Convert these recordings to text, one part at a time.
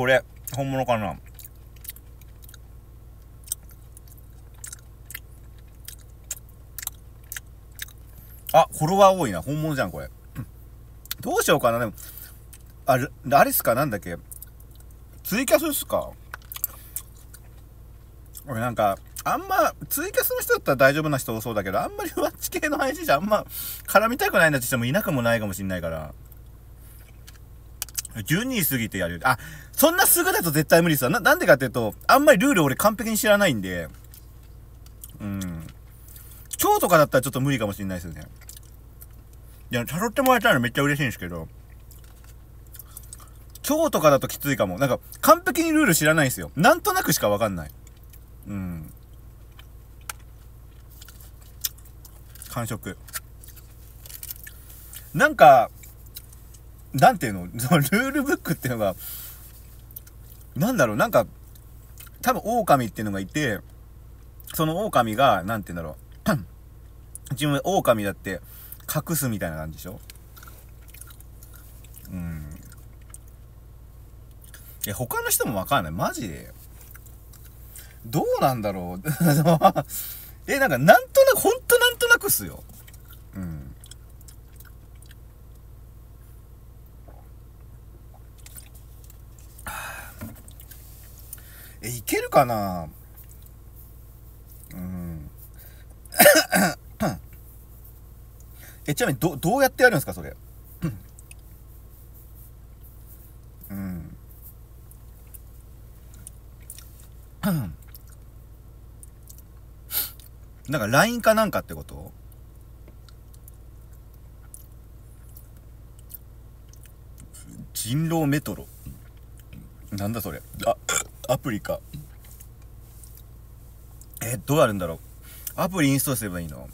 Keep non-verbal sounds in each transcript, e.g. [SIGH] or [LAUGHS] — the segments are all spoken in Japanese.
これ、本物かなあ、フォロワー多いな。本物じゃん、これ。どうしようかな。でも、あれ、あれっすかなんだっけツイキャスっすか俺なんか、あんま、ツイキャスの人だったら大丈夫な人多そうだけど、あんまりふッチ系の配信者あんま絡みたくないなって人もいなくもないかもしんないから。12過ぎてやる。あ、そんなすぐだと絶対無理さ。な、なんでかっていうと、あんまりルール俺完璧に知らないんで、うん。今日とかだったらちょっと無理かもしれないですよね。いや、誘ってもらえたらめっちゃ嬉しいんですけど、今日とかだときついかも。なんか、完璧にルール知らないんですよ。なんとなくしかわかんない。うん。完食。なんか、なんていうの、[LAUGHS] そのルールブックっていうのが、なんだろう、なんか、多分狼っていうのがいて、その狼が、なんて言うんだろう、[COUGHS] 自分狼だって隠すみたいな感じでしょうん。いや、他の人もわかんない。マジで。どうなんだろう [LAUGHS] え、なんか、なんとなく、ほんとなんとなくっすよ。うん。え、いけるかなうん。え、ちなみにど、どうやってやるんですか、それ。うん。なんか LINE かなんかってこと人狼メトロ。なんだそれ。あアプリかえどうやるんだろうアプリインストールすればいいの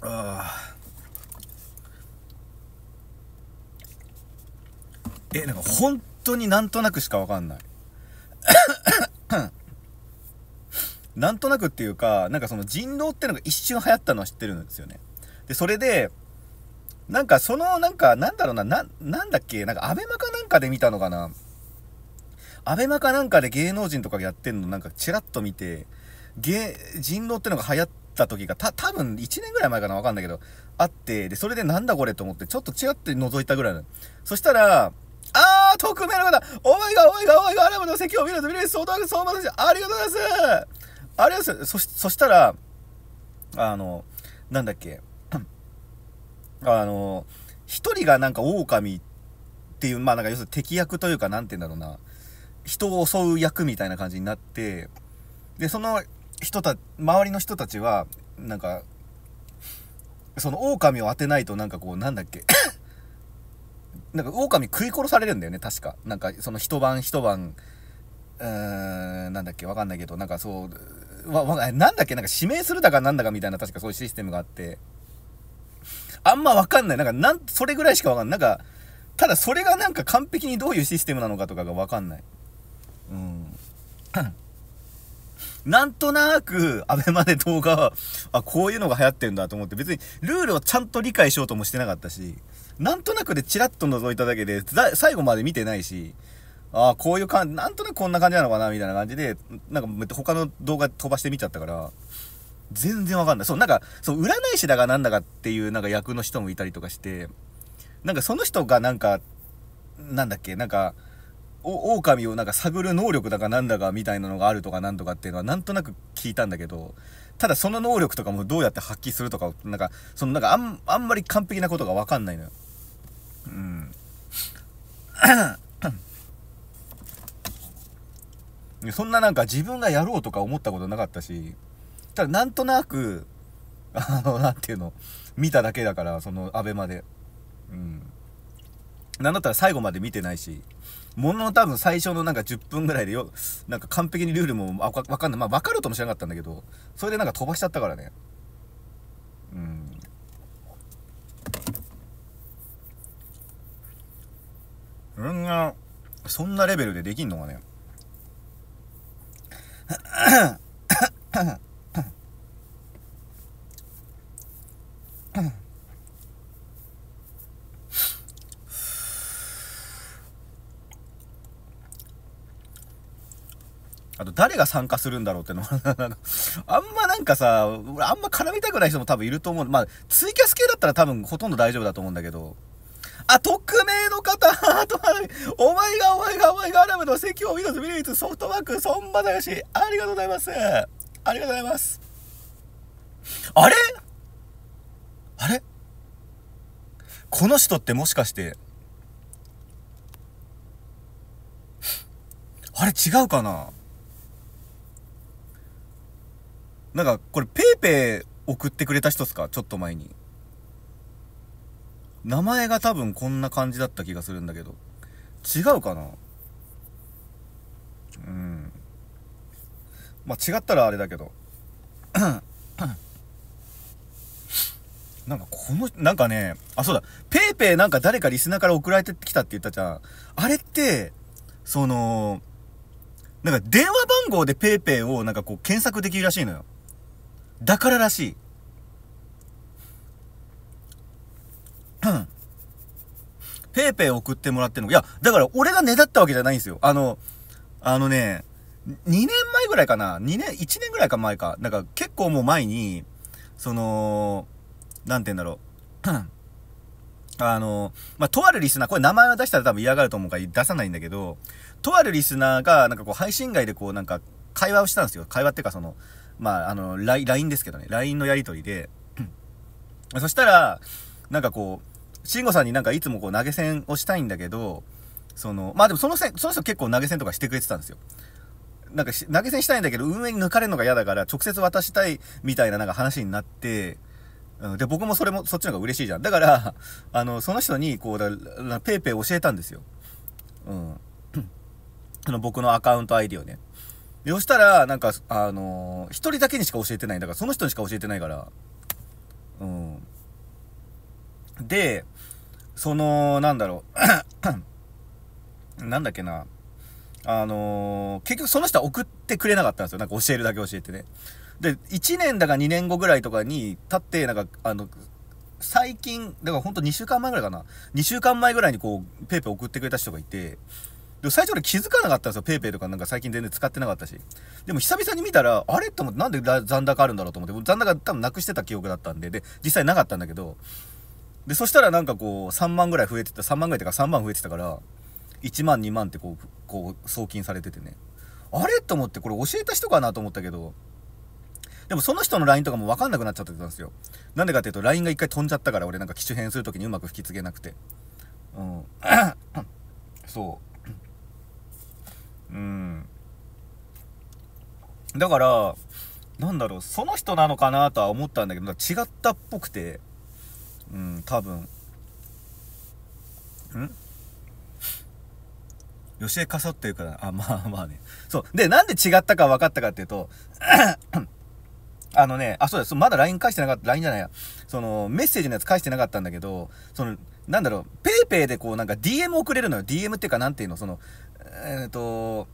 ああえなんか本当になんとなくしかわかんない [COUGHS] なんとなくっていうかなんかその人狼ってのが一瞬流行ったのは知ってるんですよねでそれでなんかその、なんか、なんだろうな、な、なんだっけ、なんかアベマかなんかで見たのかな。アベマかなんかで芸能人とかやってんのなんかチラッと見て、芸、人狼ってのが流行った時が、た、多分1年ぐらい前かなわかんないけど、あって、で、それでなんだこれと思って、ちょっとチラッて覗いたぐらいの。そしたら、あー、匿名の方お前がお前がお前があれもの席を見ると見れる相談相談でありがとうございますありがとうございますそし、そしたら、あの、なんだっけ、あの、一人がなんか狼っていう、まあなんか要するに敵役というか、なんて言うんだろうな、人を襲う役みたいな感じになって、で、その人た、周りの人たちは、なんか、その狼を当てないとなんかこう、なんだっけ [COUGHS] なんか狼食い殺されるんだよね、確か。なんかその一晩一晩、うーん、なんだっけ、わかんないけど、なんかそう、わ、わ、なんだっけ、なんか指名するだかなんだかみたいな確かそういうシステムがあって、あんまわかんない。なんか、なん、それぐらいしかわかんない。なんか、ただそれがなんか完璧にどういうシステムなのかとかがわかんない。うん。[COUGHS] なんとなく、アベマで動画は、あ、こういうのが流行ってるんだと思って、別にルールをちゃんと理解しようともしてなかったし、なんとなくでチラッと覗いただけで、最後まで見てないし、ああ、こういう感じ、なんとなくこんな感じなのかな、みたいな感じで、なんか他の動画飛ばしてみちゃったから、全然わかんない。そう、なんか、そう、占い師だがなんだかっていうなんか役の人もいたりとかして、なんかその人がなんか、なんだっけ、なんか、お、狼をなんか探る能力だかなんだかみたいなのがあるとかなんとかっていうのはなんとなく聞いたんだけど、ただその能力とかもどうやって発揮するとか、なんか、そのなんかあん、あんまり完璧なことがわかんないのよ。うん。[CLEARS THROAT] そんななんか自分がやろうとか思ったことなかったし、ただなんとなく、あの、なんていうの、見ただけだから、その、アベマで。うん。なんだったら最後まで見てないし、ものの多分最初のなんか10分ぐらいでよ、なんか完璧にルールもわかんない。まあわかるとも知らなかったんだけど、それでなんか飛ばしちゃったからね。うん。そんな、そんなレベルでできんのがね。[CLEARS THROAT] あと誰が参加するんだろうっての [LAUGHS] あんまなんかさ、俺あんま絡みたくない人も多分いると思う。まあ、ツイキャス系だったら多分ほとんど大丈夫だと思うんだけど。あ、匿名の方 [LAUGHS] お前がお前がお前がアラブの席を見たと見るソフトバンクだよしありがとうございます。ありがとうございます。あれあれこの人ってもしかして、あれ違うかななんか、これ、ペイペイ送ってくれた人っすかちょっと前に。名前が多分こんな感じだった気がするんだけど。違うかなうん。まあ、違ったらあれだけど。なんかこの、なんかね、あ、そうだ、ペイペイなんか誰かリスナーから送られてきたって言ったじゃん。あれって、その、なんか電話番号でペイペイをなんかこう検索できるらしいのよ。だかららしい。ペイペイ送ってもらってるの。いや、だから俺がねだったわけじゃないんですよ。あの、あのね、2年前ぐらいかな ?2 年、1年ぐらいか前か。なんか結構もう前に、その、なんて言うんだろう。[CLEARS THROAT] あの、まあ、とあるリスナー、これ名前は出したら多分嫌がると思うから出さないんだけど、とあるリスナーが、なんかこう配信外でこうなんか会話をしたんですよ。会話っていうかその、まあ、あの、LINE ですけどね。LINE のやりとりで。[CLEARS THROAT] そしたら、なんかこう、慎吾さんになんかいつもこう投げ銭をしたいんだけど、その、まあでもそのせその人結構投げ銭とかしてくれてたんですよ。なんか投げ銭したいんだけど、運営に抜かれるのが嫌だから、直接渡したいみたいななんか話になって、うん、で、僕もそれも、そっちの方が嬉しいじゃん。だから、[LAUGHS] あの、その人に、こう、だペイペイ教えたんですよ。うん。[CLEARS THROAT] その僕のアカウント ID をね。そしたら、なんか、あのー、一人だけにしか教えてない。だから、その人にしか教えてないから。うん。で、その、なんだろう。[CLEARS THROAT] なんだっけな。あのー、結局その人は送ってくれなかったんですよ。なんか教えるだけ教えてね。で、1年だか2年後ぐらいとかに経って、なんか、あの、最近、だからほんと2週間前ぐらいかな。2週間前ぐらいにこう、ペイペイ送ってくれた人がいて、で最初俺気づかなかったんですよ。ペイペイとかなんか最近全然使ってなかったし。でも久々に見たら、あれと思って、なんで残高あるんだろうと思って、残高多分なくしてた記憶だったんで、で、実際なかったんだけど、で、そしたらなんかこう、3万ぐらい増えてた、3万ぐらいとか3万増えてたから、1万2万ってこう、こう、送金されててね。あれと思って、これ教えた人かなと思ったけど、でもその人の LINE とかもわかんなくなっちゃってたんですよ。なんでかっていうと LINE が一回飛んじゃったから俺なんか機種変するときにうまく引き継げなくて。うん。[COUGHS] そう。うん。だから、なんだろう、その人なのかなとは思ったんだけど、違ったっぽくて、うん、多分。ん吉江かさっていうから、あ、まあまあね。そう。で、なんで違ったか分かったかっていうと、あのね、あ、そうです。まだ LINE 返してなかった、LINE じゃないや。その、メッセージのやつ返してなかったんだけど、その、なんだろう、PayPay でこう、なんか DM 送れるのよ。DM っていうか、なんていうの、その、えっ、ー、と、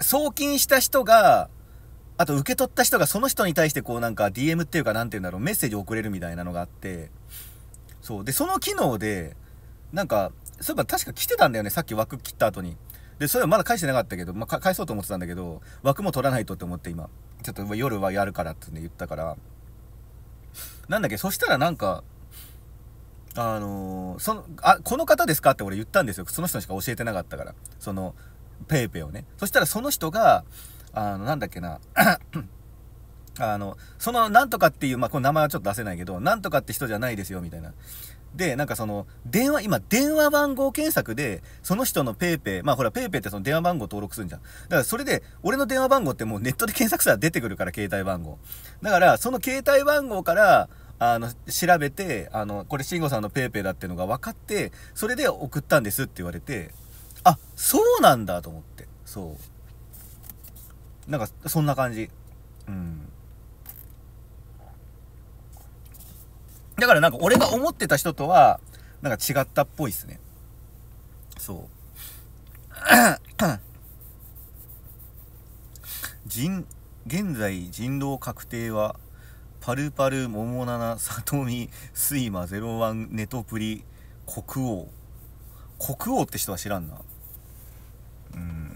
送金した人が、あと受け取った人がその人に対してこうなんか DM っていうかなんて言うんだろうメッセージ送れるみたいなのがあってそうでその機能でなんかそういえば確か来てたんだよねさっき枠切った後にで、それはまだ返してなかったけど、まあ、返そうと思ってたんだけど、枠も取らないとって思って今、ちょっと夜はやるからって言ったから、なんだっけ、そしたらなんか、あのー、そのあこの方ですかって俺言ったんですよその人にしか教えてなかったからその paypay をねそしたらその人があのなんだっけなあのそのなんとかっていうまあこの名前はちょっと出せないけどなんとかって人じゃないですよみたいなで、なんかその、電話、今、電話番号検索で、その人の paypay まあほら、paypay ってその電話番号登録するんじゃん。だからそれで、俺の電話番号ってもうネットで検索したら出てくるから、携帯番号。だから、その携帯番号から、あの、調べて、あの、これ、慎吾さんの paypay だっていうのが分かって、それで送ったんですって言われて、あ、そうなんだと思って。そう。なんか、そんな感じ。うん。だからなんか俺が思ってた人とは、なんか違ったっぽいっすね。そう。[COUGHS] 人、現在人狼確定は、パルパル、モモナナ、サトミ、スイマ、ゼロワン、ネトプリ、国王。国王って人は知らんな。うん。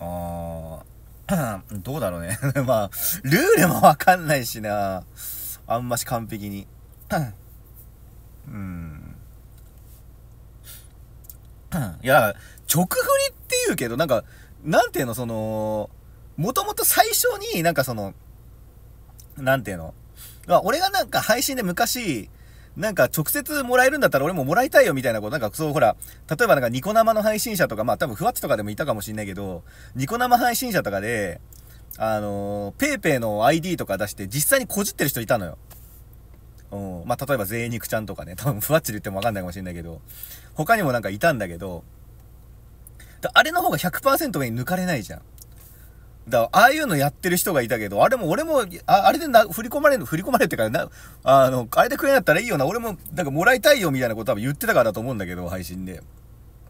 あー、[CLEARS THROAT] どうだろうね [LAUGHS] まあ、ルールもわかんないしな。あんまし完璧に。[CLEARS THROAT] うん。[CLEARS THROAT] いや、直振りって言うけど、なんか、なんていうの、その、もともと最初になんかその、なんていうの、まあ、俺がなんか配信で昔、なんか直接もらえるんだったら俺ももらいたいよみたいなこと、なんかそうほら、例えばなんかニコ生の配信者とか、まあ多分ふわっちとかでもいたかもしんないけど、ニコ生配信者とかで、あのー、paypay の ID とか出して実際にこじってる人いたのよ。うん。まあ例えば贅肉ちゃんとかね、多分ふわっちで言ってもわかんないかもしんないけど、他にもなんかいたんだけど、あれの方が100%上に抜かれないじゃん。だああいうのやってる人がいたけど、あれも俺も、ああれでな振り込まれる、振り込まれるってからな、あの、あれで食えなったらいいよな、俺も、なんかもらいたいよみたいなこと多分言ってたからだと思うんだけど、配信で。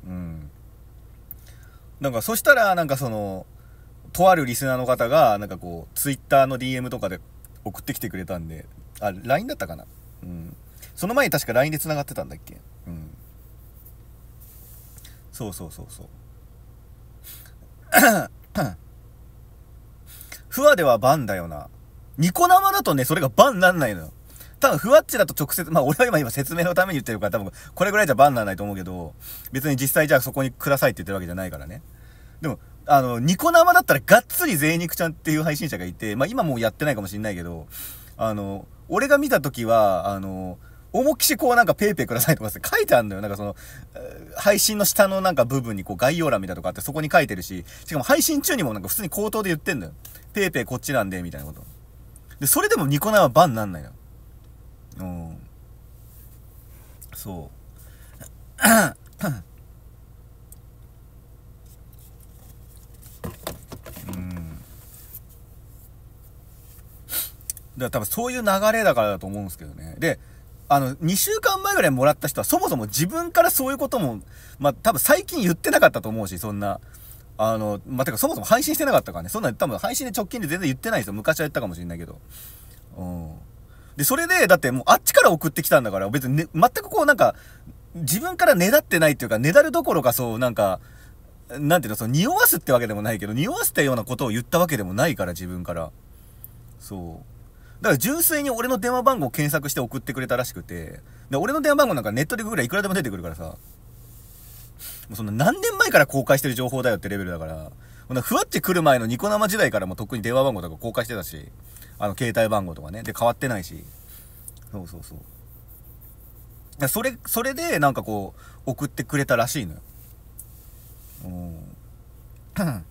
うん。なんかそしたら、なんかその、とあるリスナーの方が、なんかこう、ツイッターの DM とかで送ってきてくれたんで、あ、LINE だったかな。うん。その前に確か LINE で繋がってたんだっけ。うん。そうそうそうそう。[COUGHS] ふわではバンだよな。ニコ生だとね、それがバンなんないのよ。多分、ふわっちだと直接、まあ、俺は今、今説明のために言ってるから、多分、これぐらいじゃバンなんないと思うけど、別に実際じゃあそこにくださいって言ってるわけじゃないからね。でも、あの、ニコ生だったらがっつり贅肉ちゃんっていう配信者がいて、まあ、今もうやってないかもしんないけど、あの、俺が見た時は、あの、重きしこうなんかペイペイくださいとかって書いてあるのよ。なんかその、配信の下のなんか部分にこう概要欄みたいなとかあってそこに書いてるし、しかも配信中にもなんか普通に口頭で言ってんのよ。ペーペーこっちなんで、みたいなこと。で、それでもニコ生はバンなんないの。うん。そう。うん。だから多分そういう流れだからだと思うんですけどね。で、あの、2週間前ぐらいもらった人は、そもそも自分からそういうことも、まあ、多分最近言ってなかったと思うし、そんな、あの、まあ、てかそもそも配信してなかったからね。そんな多分配信で直近で全然言ってないですよ。昔は言ったかもしれないけど。うん。で、それで、だってもうあっちから送ってきたんだから、別に、ね、全くこうなんか、自分からねだってないっていうか、ねだるどころかそう、なんか、なんていうの、その、匂わすってわけでもないけど、匂わせたようなことを言ったわけでもないから、自分から。そう。だから純粋に俺の電話番号を検索して送ってくれたらしくて、で、俺の電話番号なんかネットでグぐらいいくらでも出てくるからさ。もうその何年前から公開してる情報だよってレベルだから、かふわって来る前のニコ生時代からもとっくに電話番号とか公開してたし、あの、携帯番号とかね。で、変わってないし。そうそうそう。それ、それでなんかこう、送ってくれたらしいのよ。うん。[COUGHS]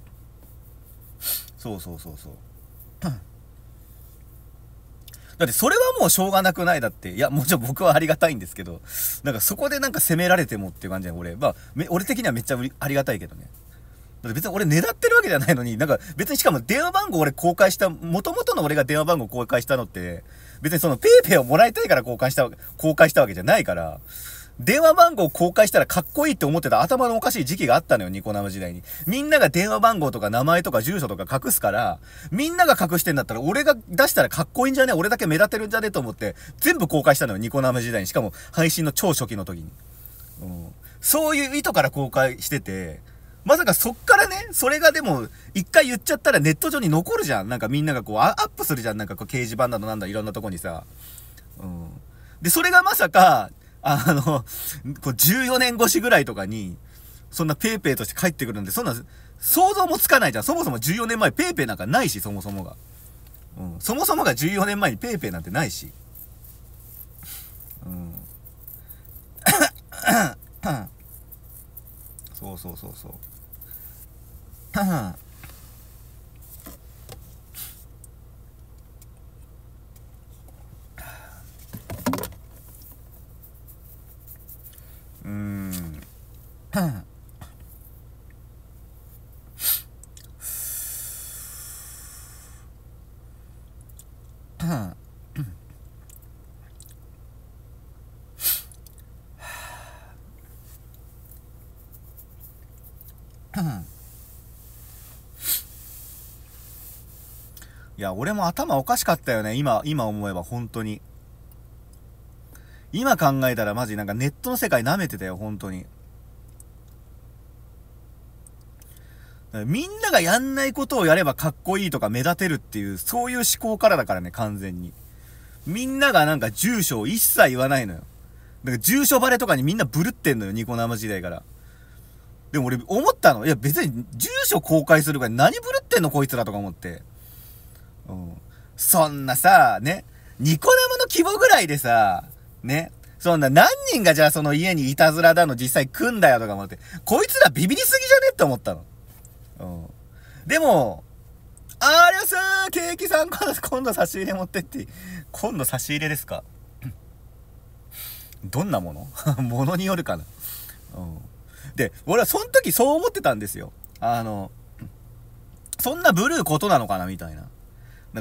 そうそうそうそう。だってそれはもうしょうがなくないだって。いや、もちろん僕はありがたいんですけど、なんかそこでなんか責められてもっていう感じで、俺。まあ、俺的にはめっちゃありがたいけどね。だって別に俺狙ってるわけじゃないのに、なんか別にしかも電話番号俺公開した、元々の俺が電話番号公開したのって、別にその paypay をもらいたいから公開した、公開したわけじゃないから、電話番号を公開したらかっこいいって思ってた頭のおかしい時期があったのよ、ニコ生時代に。みんなが電話番号とか名前とか住所とか隠すから、みんなが隠してんだったら俺が出したらかっこいいんじゃね俺だけ目立てるんじゃねと思って、全部公開したのよ、ニコ生時代に。しかも配信の超初期の時に。そういう意図から公開してて、まさかそっからね、それがでも、一回言っちゃったらネット上に残るじゃん。なんかみんながこう、アップするじゃん。なんかこう掲示板などなんだ、いろんなとこにさ。うん。で、それがまさか、あの、こう14年越しぐらいとかに、そんな paypay として帰ってくるんで、そんな、想像もつかないじゃん。そもそも14年前 paypay なんかないし、そもそもが。うん。そもそもが14年前に paypay なんてないし。うん。[COUGHS] そうそうそうそう。いや、俺も頭おかしかったよね。今、今思えば、本当に。今考えたらマジなんかネットの世界なめてたよ、本当に。みんながやんないことをやればかっこいいとか目立てるっていう、そういう思考からだからね、完全に。みんながなんか住所を一切言わないのよ。だから住所バレとかにみんなブルってんのよ、ニコ生時代から。でも俺思ったの。いや別に住所公開するから何ブルってんのこいつらとか思って。うん。そんなさ、ね、ニコ生の規模ぐらいでさ、ね、そんな何人がじゃあその家にいたずらだの実際来んだよとか思って、こいつらビビりすぎじゃねって思ったの。うん。でも、ありゃさーケーキさんから [LAUGHS] 今度差し入れ持ってって、今度差し入れですか [COUGHS] どんなもの [LAUGHS] ものによるかな。うん。で、俺はその時そう思ってたんですよ。あの、そんなブルーことなのかなみたいな。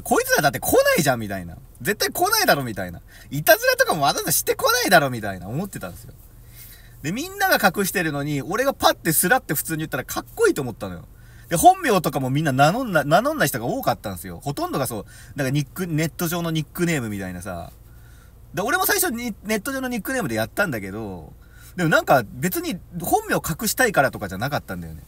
こいつらだって来ないじゃんみたいな。絶対来ないだろみたいな。いたずらとかもわざわざしてこないだろみたいな思ってたんですよ。で、みんなが隠してるのに、俺がパッてスラって普通に言ったらかっこいいと思ったのよ。で、本名とかもみんな名乗んな、名乗んない人が多かったんですよ。ほとんどがそう。なんかニック、ネット上のニックネームみたいなさ。で、俺も最初にネット上のニックネームでやったんだけど、でもなんか別に本名隠したいからとかじゃなかったんだよね。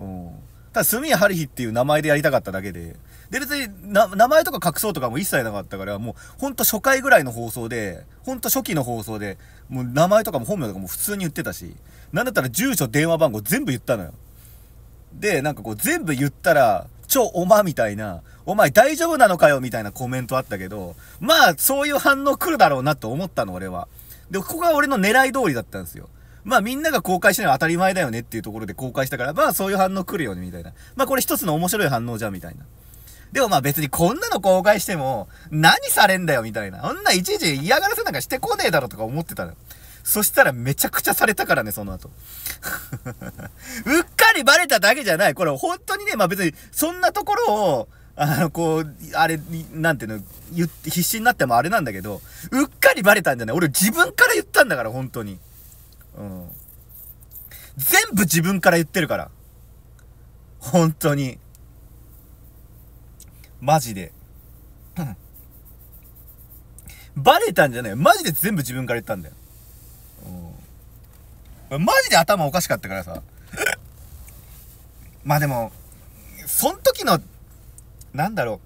うん。ただ、や谷春日っていう名前でやりたかっただけで。で、別に名前とか隠そうとかも一切なかったから、もうほんと初回ぐらいの放送で、ほんと初期の放送で、もう名前とかも本名とかも普通に言ってたし、なんだったら住所、電話番号全部言ったのよ。で、なんかこう全部言ったら、超おまみたいな、お前大丈夫なのかよみたいなコメントあったけど、まあそういう反応来るだろうなと思ったの俺は。で、ここが俺の狙い通りだったんですよ。まあみんなが公開しないのは当たり前だよねっていうところで公開したから、まあそういう反応来るよねみたいな。まあこれ一つの面白い反応じゃんみたいな。でもまあ別にこんなの公開しても何されんだよみたいな。そんないちいち嫌がらせなんかしてこねえだろとか思ってたの。そしたらめちゃくちゃされたからね、その後。[LAUGHS] うっかりバレただけじゃない。これ本当にね、まあ別に、そんなところを、あの、こう、あれ、なんていうの、言って、必死になってもあれなんだけど、うっかりバレたんじゃない。俺自分から言ったんだから、本当に。うん。全部自分から言ってるから。本当に。マジで。[LAUGHS] バレたんじゃない。マジで全部自分から言ったんだよ。マジで頭おかしかったからさ。[LAUGHS] まあでも、そん時の、なんだろう。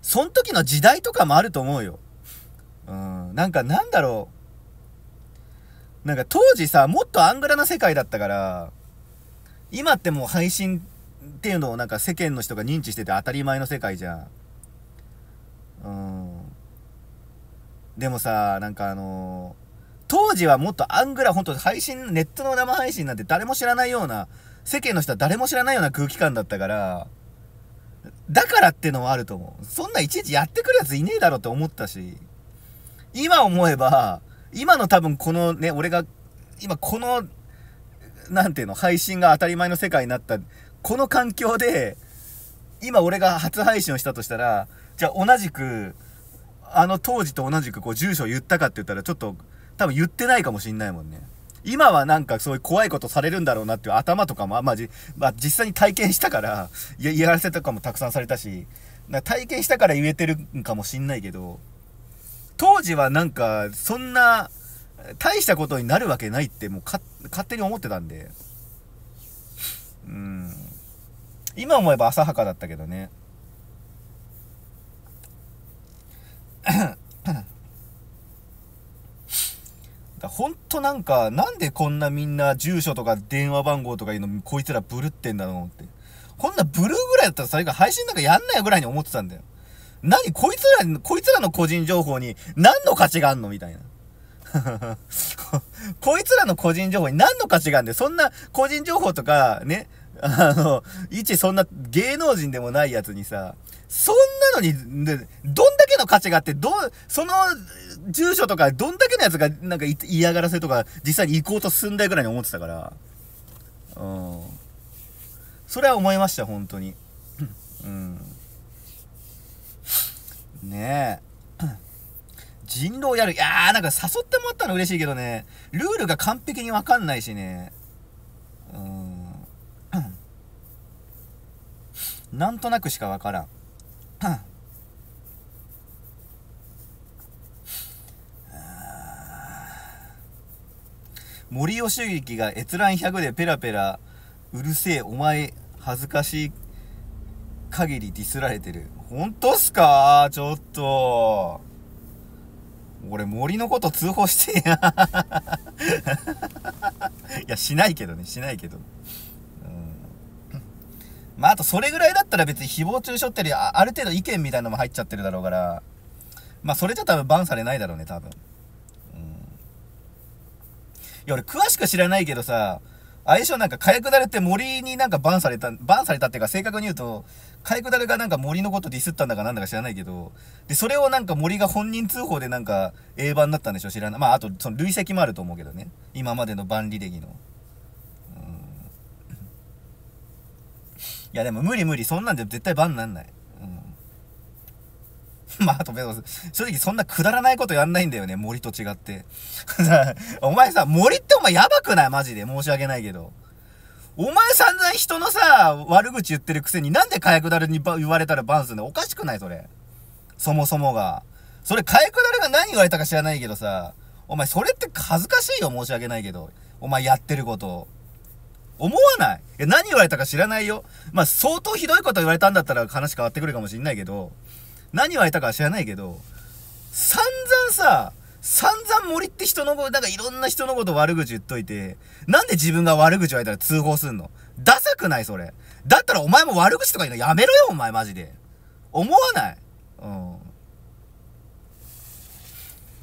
そん時の時代とかもあると思うよ。うん。なんかなんだろう。なんか当時さ、もっとアングラな世界だったから、今ってもう配信っていうのをなんか世間の人が認知してて当たり前の世界じゃん。うん。でもさ、なんかあのー当時はもっとアングラ、本当配信、ネットの生配信なんて誰も知らないような、世間の人は誰も知らないような空気感だったから、だからってのはあると思う。そんないちいちやってくるやついねえだろって思ったし、今思えば、今の多分このね、俺が、今この、なんていうの、配信が当たり前の世界になった、この環境で、今俺が初配信をしたとしたら、じゃあ同じく、あの当時と同じくこう住所を言ったかって言ったらちょっと多分言ってないかもしんないもんね。今はなんかそういう怖いことされるんだろうなっていう頭とかも、まあ、まあ、実際に体験したから、やらせとかもたくさんされたし、体験したから言えてるんかもしんないけど、当時はなんか、そんな、大したことになるわけないってもう勝手に思ってたんで、うん。今思えば浅はかだったけどね。[COUGHS] だほんとなんか、なんでこんなみんな住所とか電話番号とかいうのこいつらブルってんだろうって。こんなブルーぐらいだったら最後配信なんかやんないよぐらいに思ってたんだよ。何こいつら、こいつらの個人情報に何の価値があんのみたいな。[LAUGHS] こいつらの個人情報に何の価値があんだよ。そんな個人情報とか、ね、あの、ちそんな芸能人でもないやつにさ、そんなのに、で、どんだけの価値があって、ど、その、住所とか、どんだけのやつが、なんか嫌がらせとか、実際に行こうと進んだぐらいに思ってたから。うん。それは思いました、本当に。うん。ねえ。人狼やる。いやー、なんか誘ってもらったの嬉しいけどね、ルールが完璧にわかんないしね。うん。なんとなくしかわからん森吉行が閲覧100でペラペラうるせえお前恥ずかしい限りディスられてる本当っすかちょっと俺森のこと通報してやいやしないけどねしないけどまあ、あとそれぐらいだったら別に誹謗中傷ってよりあ、ある程度意見みたいなのも入っちゃってるだろうから、まあ、それじゃ多分バンされないだろうね、多分。うん。いや、俺詳しく知らないけどさ、相性なんか、火薬だるって森になんかバンされた、バンされたっていうか正確に言うと、火薬だるがなんか森のことディスったんだかなんだか知らないけど、で、それをなんか森が本人通報でなんか、英版だったんでしょ知らない。まあ、あと、その累積もあると思うけどね。今までのバン履歴の。いやでも無理無理、そんなんで絶対バンなんない。うん。[LAUGHS] まあ、あと、正直そんなくだらないことやんないんだよね、森と違って。[LAUGHS] お前さ、森ってお前やばくないマジで。申し訳ないけど。お前散々人のさ、悪口言ってるくせになんで火薬だるに言われたらバンすんのおかしくないそれ。そもそもが。それ火薬だるが何言われたか知らないけどさ、お前それって恥ずかしいよ、申し訳ないけど。お前やってること。思わないえ、何言われたか知らないよ。まあ、相当ひどいこと言われたんだったら話変わってくるかもしんないけど、何言われたかは知らないけど、散々さ、散々森って人のこと、なんかいろんな人のこと悪口言っといて、なんで自分が悪口言われたら通報すんのダサくないそれ。だったらお前も悪口とか言うのやめろよお前マジで。思わない。うん。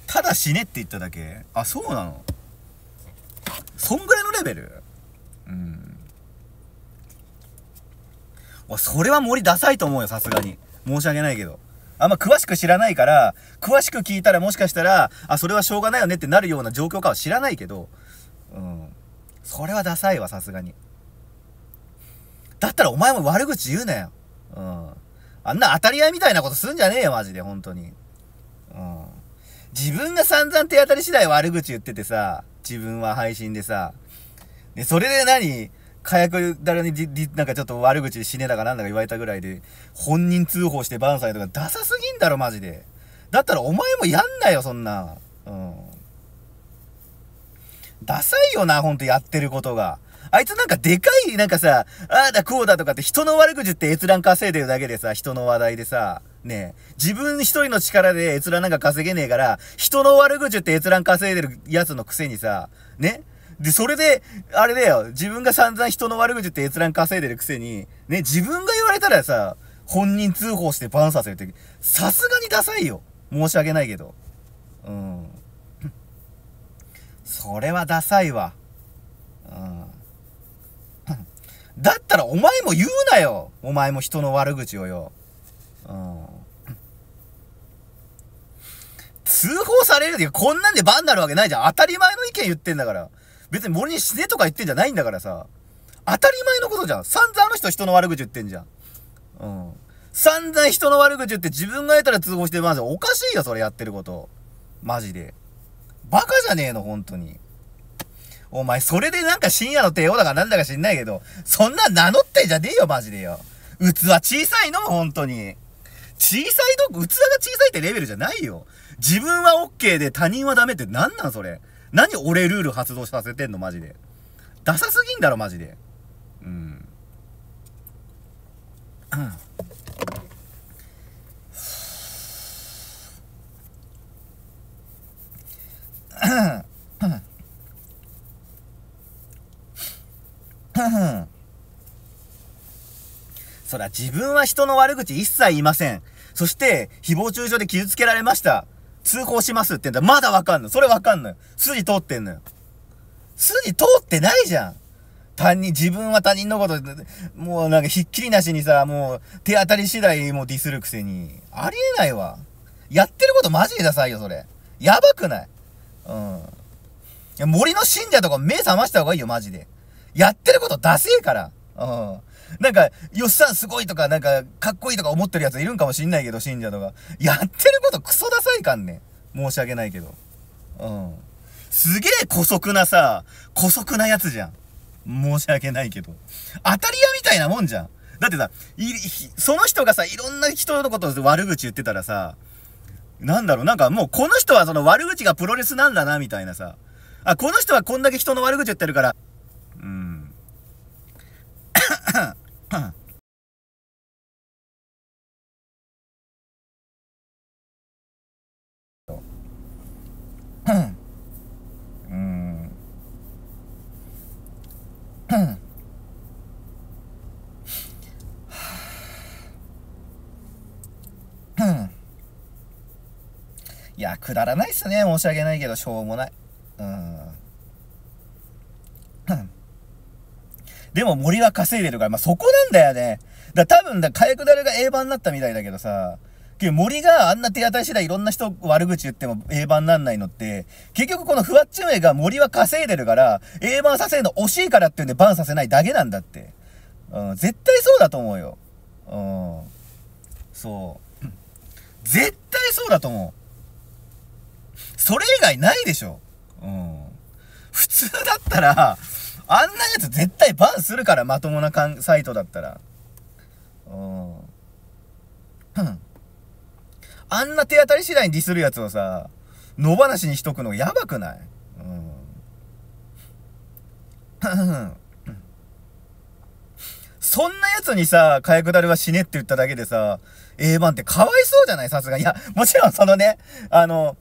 ただ死ねって言っただけ。あ、そうなのそんぐらいのレベルうんそれは森ダサいと思うよさすがに申し訳ないけどあんま詳しく知らないから詳しく聞いたらもしかしたらあそれはしょうがないよねってなるような状況かは知らないけどうんそれはダサいわさすがにだったらお前も悪口言うなようんあんな当たり合いみたいなことすんじゃねえよマジで本当にうん自分が散々手当たり次第悪口言っててさ自分は配信でさえ、それで何火薬だらにじ、なんかちょっと悪口死ねだかなんだか言われたぐらいで、本人通報してバンサイとかダサすぎんだろ、マジで。だったらお前もやんなよ、そんな。うん。ダサいよな、ほんとやってることが。あいつなんかでかい、なんかさ、ああだこうだとかって人の悪口って閲覧稼いでるだけでさ、人の話題でさ、ねえ、自分一人の力で閲覧なんか稼げねえから、人の悪口って閲覧稼いでるやつのくせにさ、ね、で、それで、あれだよ、自分が散々人の悪口って閲覧稼いでるくせに、ね、自分が言われたらさ、本人通報してバンさせるって、さすがにダサいよ。申し訳ないけど。うん。それはダサいわ。うん。だったらお前も言うなよお前も人の悪口をよ。うん。通報されるってこんなんでバンになるわけないじゃん。当たり前の意見言ってんだから。別に森に死ねとか言ってんじゃないんだからさ。当たり前のことじゃん。散々あの人人の悪口言ってんじゃん。うん。散々人の悪口言って自分が得たら通報してまずおかしいよ、それやってること。マジで。バカじゃねえの、本当に。お前、それでなんか深夜の帝王だかなんだか知んないけど、そんな名乗ってんじゃねえよ、マジでよ。器小さいの、本当に。小さいと、器が小さいってレベルじゃないよ。自分は OK で他人はダメって何なんそれ。何俺ルール発動させてんのマジで。ダサすぎんだろマジで。うん。そりゃ自分は人の悪口一切言いません。そして、誹謗中傷で傷つけられました。通報しますって言ったら、まだわかんの。それわかんのよ。筋通ってんのよ。筋通ってないじゃん。他人、自分は他人のこと、もうなんかひっきりなしにさ、もう手当たり次第もうディスるくせに。ありえないわ。やってることマジでダサいよ、それ。やばくないうん。いや森の信者とか目覚ました方がいいよ、マジで。やってることダセえから。うん。[LAUGHS] なんか、よっさんすごいとか、なんか、かっこいいとか思ってるやついるんかもしんないけど、信者とか。やってることクソダサいかんねん。申し訳ないけど。うん。すげえ古速なさ、古速なやつじゃん。申し訳ないけど。当たり屋みたいなもんじゃん。だってさ、その人がさ、いろんな人のこと悪口言ってたらさ、なんだろう、なんかもうこの人はその悪口がプロレスなんだな、みたいなさ。あ、この人はこんだけ人の悪口言ってるから、うん。いや、くだらないっすね。申し訳ないけど、しょうもない。うん。でも森は稼いでるから、まあ、そこなんだよね。だ多分だ、火薬だれが A 版になったみたいだけどさ、森があんな手当たり次第いろんな人悪口言っても A 版なんないのって、結局このふわっちめが森は稼いでるから、A 版させるの惜しいからっていうんでバンさせないだけなんだって。うん、絶対そうだと思うよ。うん。そう。絶対そうだと思う。それ以外ないでしょ。うん。普通だったらあんなやつ絶対バンするから、まともなかんサイトだったら。うん。あんな手当たり次第にディスるやつをさ、野放しにしとくのやばくないうん。[LAUGHS] そんな奴にさ、かやくだるは死ねって言っただけでさ、A ンってかわいそうじゃないさすがに。いや、もちろんそのね、あの、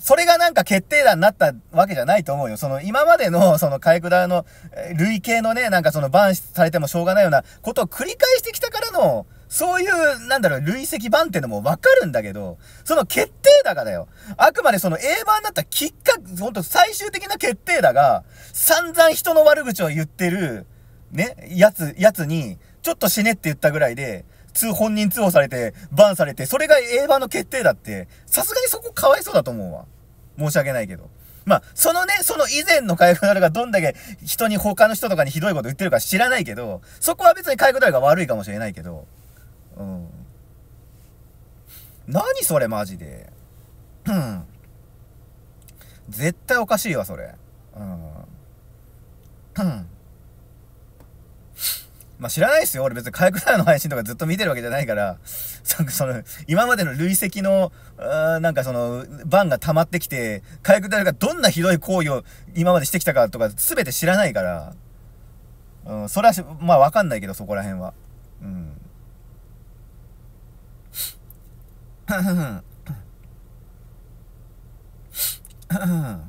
それがなんか決定打になったわけじゃないと思うよ。その今までの [LAUGHS] そのカイクダの類型のね、なんかそのバンされてもしょうがないようなことを繰り返してきたからの、そういう、なんだろう、累積版ってのもわかるんだけど、その決定打がだよ。あくまでその A 版だったきっかけ、ほんと最終的な決定打が、散々人の悪口を言ってる、ね、やつ、やつに、ちょっと死ねって言ったぐらいで、通、本人通報されて、バンされて、それが A 版の決定だって、さすがにそこかわいそうだと思うわ。申し訳ないけど。まあ、そのね、その以前の海部るがどんだけ人に、他の人とかにひどいこと言ってるか知らないけど、そこは別に海部誰が悪いかもしれないけど、うん。何それマジで。うん。絶対おかしいわ、それ。うん。うん。まあ、知らないですよ。俺別に火薬さんの配信とかずっと見てるわけじゃないから、[LAUGHS] その、今までの累積の、なんかその、番が溜まってきて、火薬さんがどんなひどい行為を今までしてきたかとか、全て知らないから、うん、それは、まあわかんないけど、そこら辺は。うん。[LAUGHS]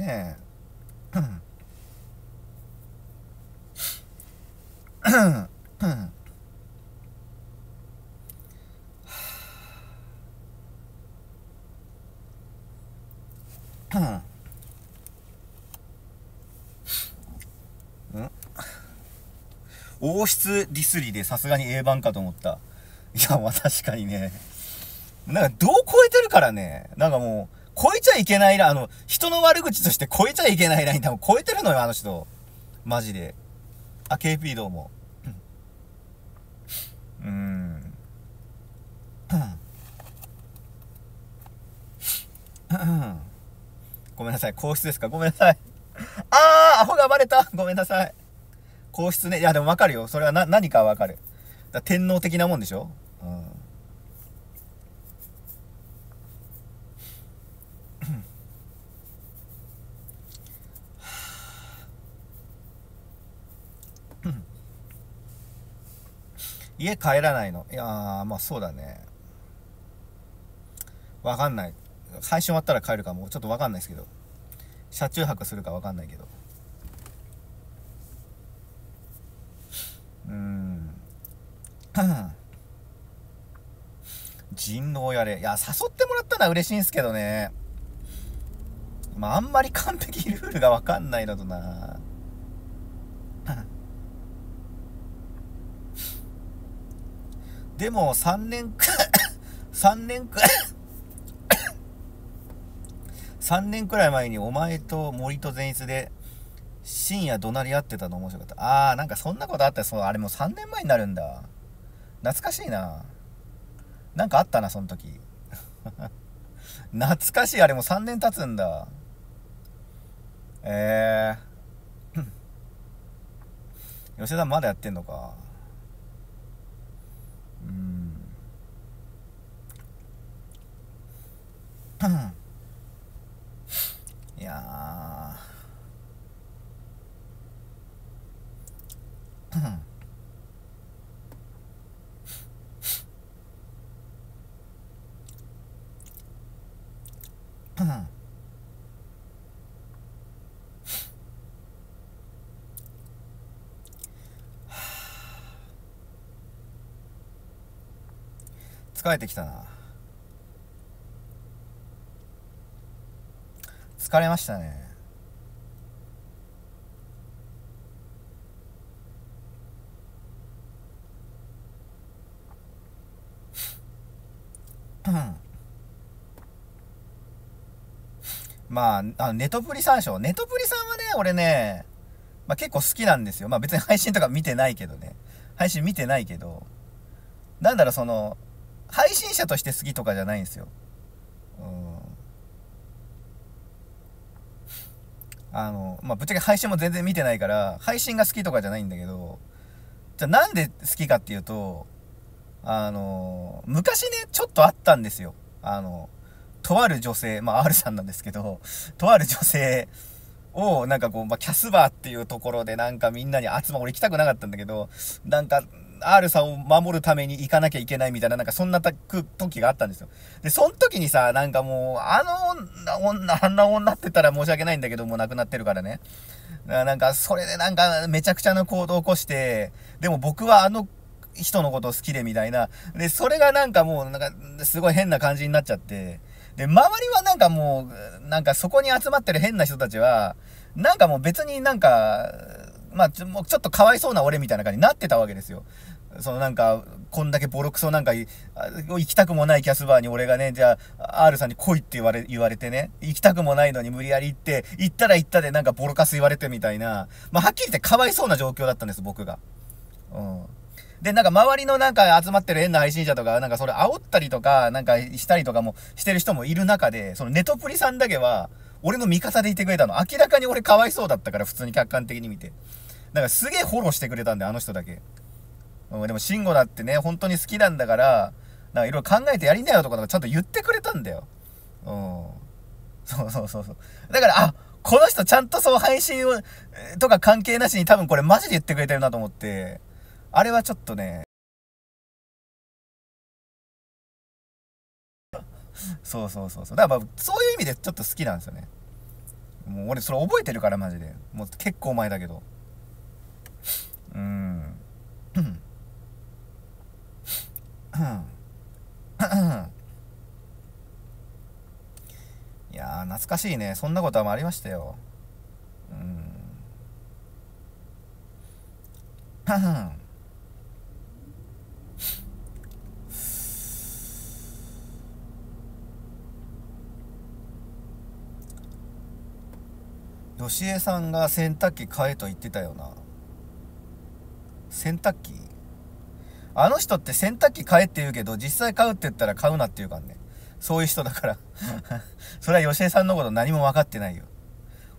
ね王室ディスりでさすがに A 版かと思った。いや、まあ確かにね。なんか、どう超えてるからね。なんかもう、超えちゃいけないら、あの、人の悪口として超えちゃいけないライン多分超えてるのよ、あの人。マジで。あ、KP どうも。うん。ごめんなさい。皇室ですかごめんなさい。あー、アホがバれたごめんなさい。皇室ね。いや、でもわかるよ。それはな、何かわかる。だ天皇的なもんでしょ家帰らないのいやまあそうだねわかんない配信終わったら帰るかもちょっとわかんないですけど車中泊するかわかんないけどうん [CLEARS THROAT] 人狼やれいや誘ってもらったのは嬉しいんですけどねまああんまり完璧ルールがわかんないのとなでも3年く3年くらい3 [COUGHS] [COUGHS] 年くらい前にお前と森と善逸で深夜怒鳴り合ってたの面白かった。あー、なんかそんなことあったそう、あれもう3年前になるんだ。懐かしいな。なんかあったな、その時。[LAUGHS] 懐かしい、あれもう3年経つんだ。えー。[COUGHS] 吉田まだやってんのか。いや Mm-hmm. 疲れてきたな疲れましたねうんまあ、あネトプリさん賞。ネトプリさんはね、俺ね、まあ結構好きなんですよ。まあ別に配信とか見てないけどね。配信見てないけど。なんだろう、その、配信者として好きとかじゃないんですよ。うん。あの、まあ、ぶっちゃけ配信も全然見てないから、配信が好きとかじゃないんだけど、じゃあなんで好きかっていうと、あの、昔ね、ちょっとあったんですよ。あの、とある女性、まあ、R さんなんですけど、とある女性を、なんかこう、まあ、キャスバーっていうところで、なんかみんなに集ま、俺行きたくなかったんだけど、なんか、R さんを守るために行かなきゃいけないみたいな、なんかそんな時があったんですよ。で、その時にさ、なんかもう、あの女、あんな女って言ったら申し訳ないんだけど、もう亡くなってるからね。なんか、それでなんか、めちゃくちゃな行動を起こして、でも僕はあの人のこと好きでみたいな。で、それがなんかもう、なんか、すごい変な感じになっちゃって。で、周りはなんかもう、なんかそこに集まってる変な人たちは、なんかもう別になんか、まあ、ちょっとかわいそうな俺みたいな感じになってたわけですよ。そのなんか、こんだけボロクソなんか、行きたくもないキャスバーに俺がね、じゃあ、R さんに来いって言われ、言われてね、行きたくもないのに無理やり行って、行ったら行ったでなんかボロカス言われてみたいな、まあ、はっきり言ってかわいそうな状況だったんです、僕が。うん。で、なんか周りのなんか集まってる変な配信者とか、なんかそれ煽ったりとか、なんかしたりとかもしてる人もいる中で、そのネトプリさんだけは、俺の味方でいてくれたの。明らかに俺かわいそうだったから、普通に客観的に見て。なんかすげえフォローしてくれたんだよ、あの人だけ。うん、でも、慎吾だってね、本当に好きなんだから、なんかいろいろ考えてやりなよとか、ちゃんと言ってくれたんだよ。うん。そうそうそうそう。だから、あ、この人ちゃんとそう配信を、とか関係なしに多分これマジで言ってくれてるなと思って、あれはちょっとね、そうそうそうそう。だからまあ、そういう意味でちょっと好きなんですよね。もう俺それ覚えてるからマジで。もう結構前だけど。うんいや懐かしいねそんなこともありましたようんよしえさんが洗濯機買えと言ってたよな洗濯機あの人って洗濯機買えって言うけど、実際買うって言ったら買うなっていうかね。そういう人だから [LAUGHS] それは吉江さんのこと何も分かってないよ。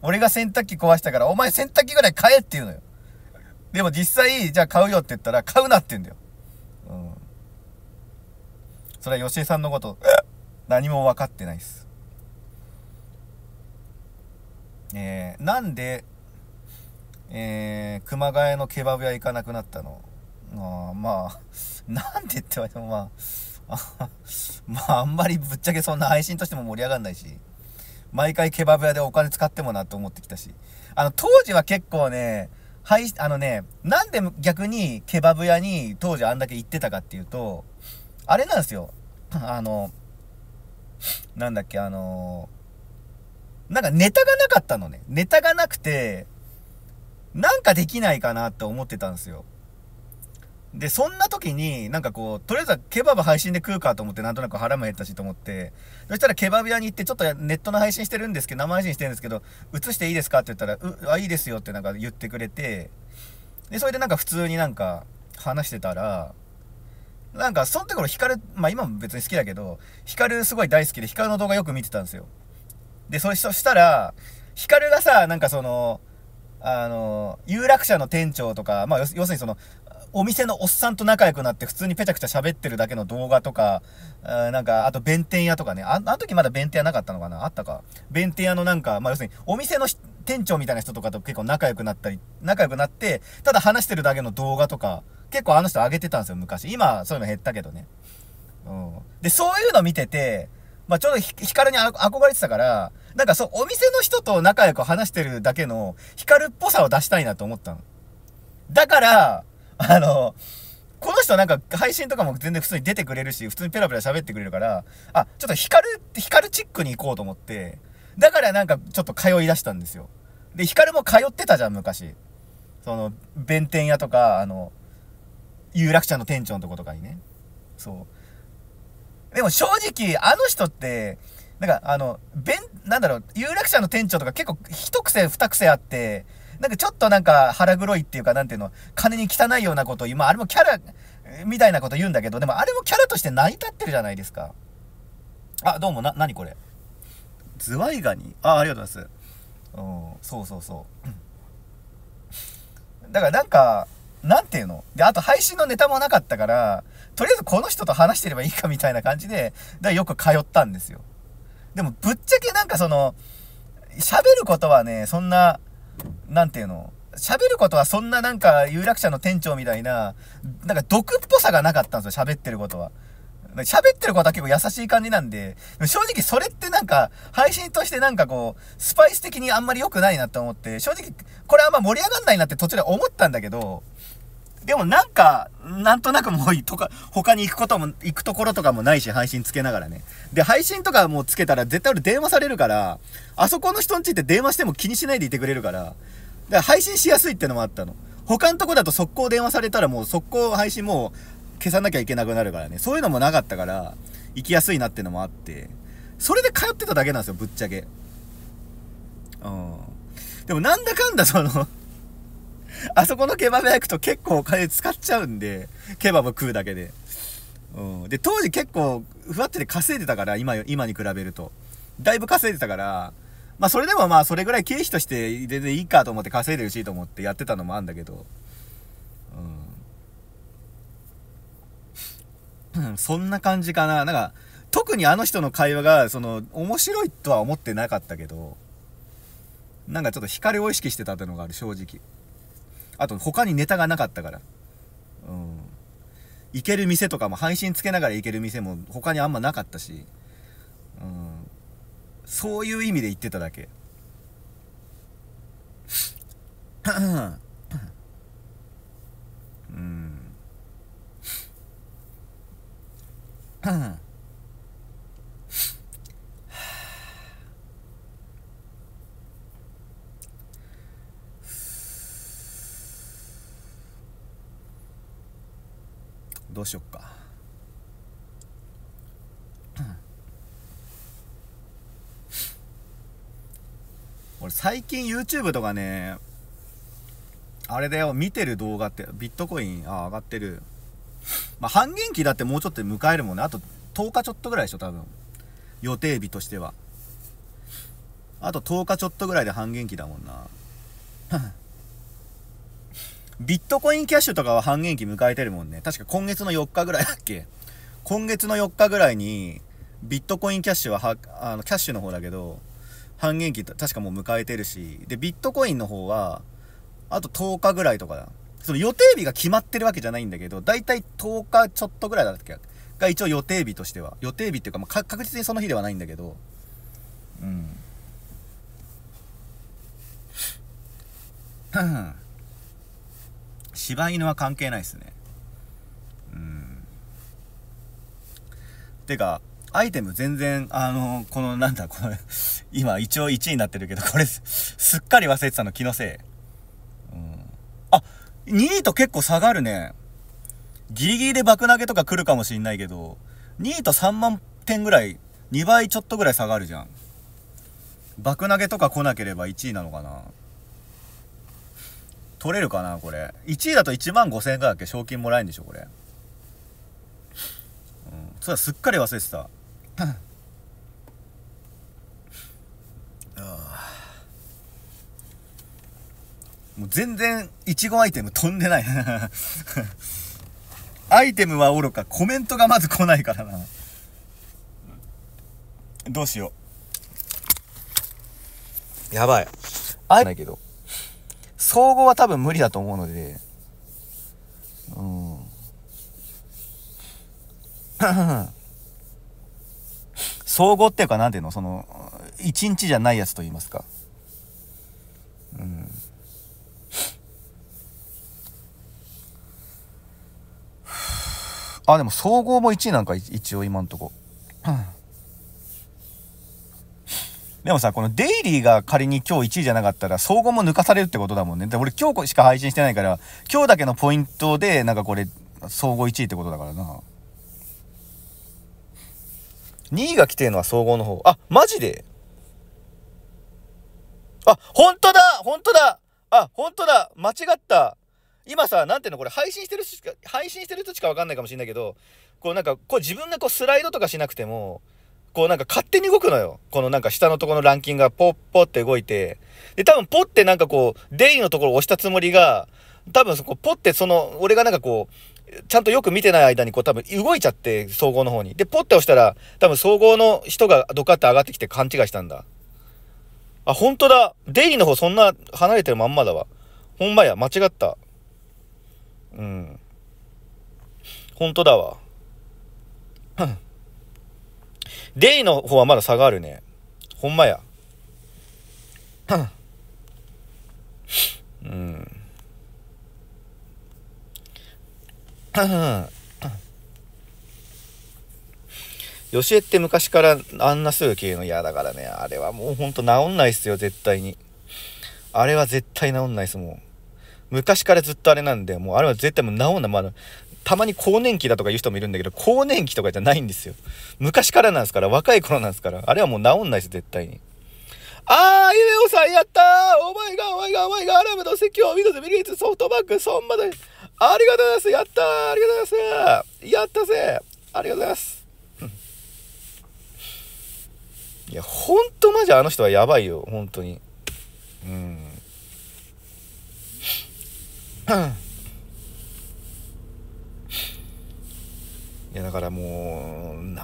俺が洗濯機壊したから、お前洗濯機ぐらい買えって言うのよ。でも実際、じゃあ買うよって言ったら、買うなって言うんだよ。うん。それは吉江さんのこと、[LAUGHS] 何も分かってないっす。えー、なんで、えー、熊谷のケバブ屋行かなくなったの。あまあ、[LAUGHS] なんでって言われてもまあ、[LAUGHS] まあ、あんまりぶっちゃけそんな配信としても盛り上がんないし、毎回ケバブ屋でお金使ってもなって思ってきたし、あの、当時は結構ね、はい、あのね、なんで逆にケバブ屋に当時あんだけ行ってたかっていうと、あれなんですよ。あの、なんだっけ、あの、なんかネタがなかったのね。ネタがなくて、なんかできないかなって思ってたんですよ。で、そんな時に、なんかこう、とりあえずはケバブ配信で食うかと思って、なんとなく腹も減ったしと思って、そしたらケバブ屋に行って、ちょっとネットの配信してるんですけど、生配信してるんですけど、映していいですかって言ったら、う、あ、いいですよってなんか言ってくれて、で、それでなんか普通になんか話してたら、なんかその時頃ヒカル、まあ今も別に好きだけど、ヒカルすごい大好きで、ヒカルの動画よく見てたんですよ。で、そそしたら、ヒカルがさ、なんかその、あの、有楽者の店長とか、まあ、要するにその、お店のおっさんと仲良くなって普通にペチャくちゃ喋ってるだけの動画とか、あなんか、あと弁天屋とかねあ、あの時まだ弁天屋なかったのかなあったか。弁天屋のなんか、まあ、要するにお店の店長みたいな人とかと結構仲良くなったり、仲良くなって、ただ話してるだけの動画とか、結構あの人上げてたんですよ、昔。今、そういうの減ったけどね。うん。で、そういうの見てて、まあ、ちょうどヒカルに憧れてたから、なんかそう、お店の人と仲良く話してるだけの、光っぽさを出したいなと思ったの。だから、あの、この人なんか配信とかも全然普通に出てくれるし、普通にペラペラ喋ってくれるから、あ、ちょっと光る、光チックに行こうと思って、だからなんかちょっと通い出したんですよ。で、光も通ってたじゃん、昔。その、弁天屋とか、あの、有楽町の店長のとことかにね。そう。でも正直、あの人って、なんか、あの、べん、なんだろう、有楽者の店長とか結構一癖二癖あって、なんかちょっとなんか腹黒いっていうか、なんていうの、金に汚いようなことを言う。まあ、あれもキャラ、みたいなこと言うんだけど、でもあれもキャラとして成り立ってるじゃないですか。あ、どうも、な、なにこれ。ズワイガニあ、ありがとうございます。うん、そうそうそう。だからなんか、なんていうので、あと配信のネタもなかったから、とりあえずこの人と話してればいいかみたいな感じで、だよく通ったんですよ。でも、ぶっちゃけなんかその、喋ることはね、そんな、なんていうの、喋ることはそんななんか有楽者の店長みたいな、なんか毒っぽさがなかったんですよ、喋ってることは。喋ってることは結構優しい感じなんで、正直それってなんか、配信としてなんかこう、スパイス的にあんまり良くないなと思って、正直、これはあんま盛り上がんないなって途中で思ったんだけど、でもなんか、なんとなくもうとか、他に行くことも、行くところとかもないし、配信つけながらね。で、配信とかもつけたら絶対俺電話されるから、あそこの人について電話しても気にしないでいてくれるから、だから配信しやすいってのもあったの。他のとこだと速攻電話されたらもう速攻配信もう消さなきゃいけなくなるからね。そういうのもなかったから、行きやすいなってのもあって。それで通ってただけなんですよ、ぶっちゃけ。うん。でもなんだかんだその [LAUGHS] あそこのケバブ焼くと結構お金使っちゃうんで、ケバブ食うだけで。うん。で、当時結構、ふわってて稼いでたから、今、今に比べると。だいぶ稼いでたから、まあそれでもまあそれぐらい経費として全然いいかと思って稼いでるしと思ってやってたのもあんだけど、うん。[LAUGHS] そんな感じかな。なんか、特にあの人の会話が、その、面白いとは思ってなかったけど、なんかちょっと光を意識してたってのがある、正直。あと他にネタがなかったから。うん。行ける店とかも配信つけながら行ける店も他にあんまなかったし、うん。そういう意味で行ってただけ。うん。どうしよっか俺最近 YouTube とかねあれだよ見てる動画ってビットコインあ上がってるまあ半減期だってもうちょっと迎えるもんねあと10日ちょっとぐらいでしょ多分予定日としてはあと10日ちょっとぐらいで半減期だもんな [LAUGHS] ビットコインキャッシュとかは半減期迎えてるもんね。確か今月の4日ぐらいだっけ今月の4日ぐらいに、ビットコインキャッシュはは、あの、キャッシュの方だけど、半減期確かもう迎えてるし、で、ビットコインの方は、あと10日ぐらいとかだ。その予定日が決まってるわけじゃないんだけど、だいたい10日ちょっとぐらいだったっけが一応予定日としては。予定日っていうか、まあ、確実にその日ではないんだけど、うん。柴犬は関係ないですねうんてかアイテム全然あのこのなんだこれ今一応1位になってるけどこれすっかり忘れてたの気のせい、うん、あ2位と結構下がるねギリギリで爆投げとか来るかもしんないけど2位と3万点ぐらい2倍ちょっとぐらい下がるじゃん爆投げとか来なければ1位なのかな取れるかなこれ1位だと1万5000円ぐらいだっけ賞金もらえるんでしょこれ、うん、そうだすっかり忘れてたもう全然いちごアイテム飛んでないアイテムはおろかコメントがまず来ないからなどうしようやばいないけど総合は多分無理だと思うので、うん。[LAUGHS] 総合っていうか、なんていうの、その、一日じゃないやつと言いますか。うん。あ、でも総合も1位なんか、一応今んとこ。でもさ、このデイリーが仮に今日1位じゃなかったら、総合も抜かされるってことだもんね。で、俺今日しか配信してないから、今日だけのポイントで、なんかこれ、総合1位ってことだからな。2位が来てるのは総合の方。あ、マジであ、本当だ本当だあ、本当だ間違った今さ、なんていうのこれ配信してるしか、配信してる人しかわかんないかもしれないけど、こうなんか、こう自分がこうスライドとかしなくても、こうなんか勝手に動くのよ。このなんか下のところのランキングがポッポって動いて。で、多分ポってなんかこう、デイのところを押したつもりが、多分そこポってその、俺がなんかこう、ちゃんとよく見てない間にこう多分動いちゃって、総合の方に。で、ポって押したら、多分総合の人がどかって上がってきて勘違いしたんだ。あ、本当だ。デイの方そんな離れてるまんまだわ。ほんまや、間違った。うん。本当だわ。デイの方はまだ差があるね。ほんまや。うん。よしえって昔からあんなすぐ消えの嫌だからね。あれはもうほんと治んないっすよ、絶対に。あれは絶対治んないっす、もう。昔からずっとあれなんで、もうあれは絶対もう治んない。まだ、たまに更年期だとか言う人もいるんだけど、更年期とかじゃないんですよ。昔からなんですから、若い頃なんですから。あれはもう治んないです、絶対に。ああゆえおさんやったーお前が、お前が、お前が、アラブの席を見たぜビリーズ、ソフトバンク、そんまで。ありがとうございますやったーありがとうございますやったぜありがとうございますいや、ほんとマジあの人はやばいよ、ほんとに。うん。いやだからもうなんだ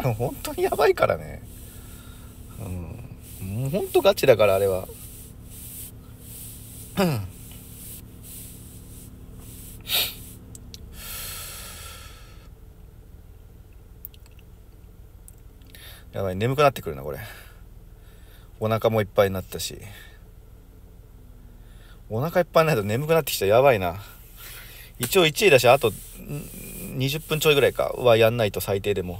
ろう本当にやばいからねうんもうほんとガチだからあれはやばい眠くなってくるなこれお腹もいっぱいになったしお腹いっぱいになると眠くなってきちゃやばいな一応1位だしあと20分ちょいぐらいかはやんないと最低でも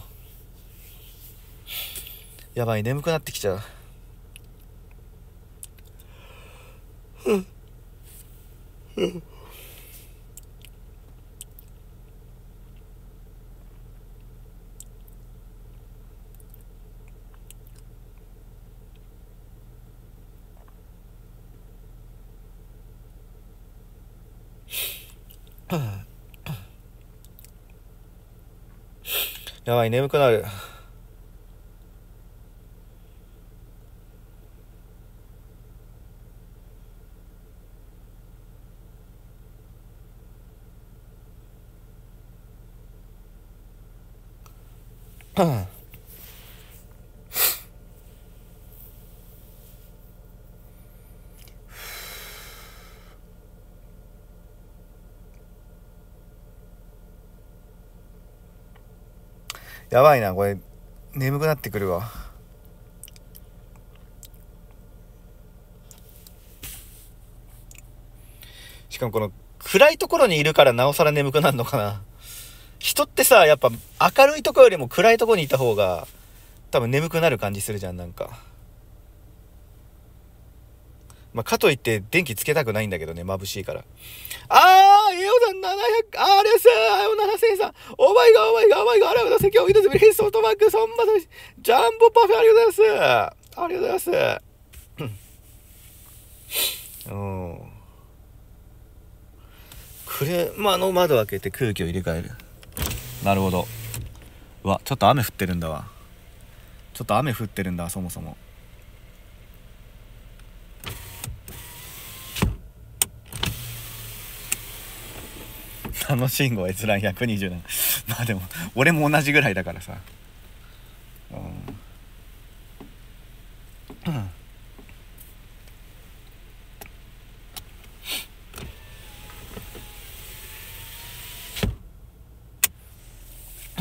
やばい眠くなってきちゃううんうん [COUGHS] やばい眠くなるうん [COUGHS] [COUGHS] やばいなこれ眠くなってくるわしかもこの暗いところにいるからなおさら眠くなるのかな人ってさやっぱ明るいとこよりも暗いとこにいた方が多分眠くなる感じするじゃんなんか。まあ、かといって電気つけたくないんだけどね、眩しいから。あー、エオさん700、あー、レスあー、7000さん、お前がお前がお前が、あれは席を見てすみれ、ソフトバンク、そんまさみ、ジャンボパフェ、ありがとうございます。ありがとうございます。うん。くれ、まあ、の窓開けて空気を入れ替える。なるほど。うわ、ちょっと雨降ってるんだわ。ちょっと雨降ってるんだ、そもそも。あの信号閲覧127 [LAUGHS] まあでも俺も同じぐらいだからさうん、うん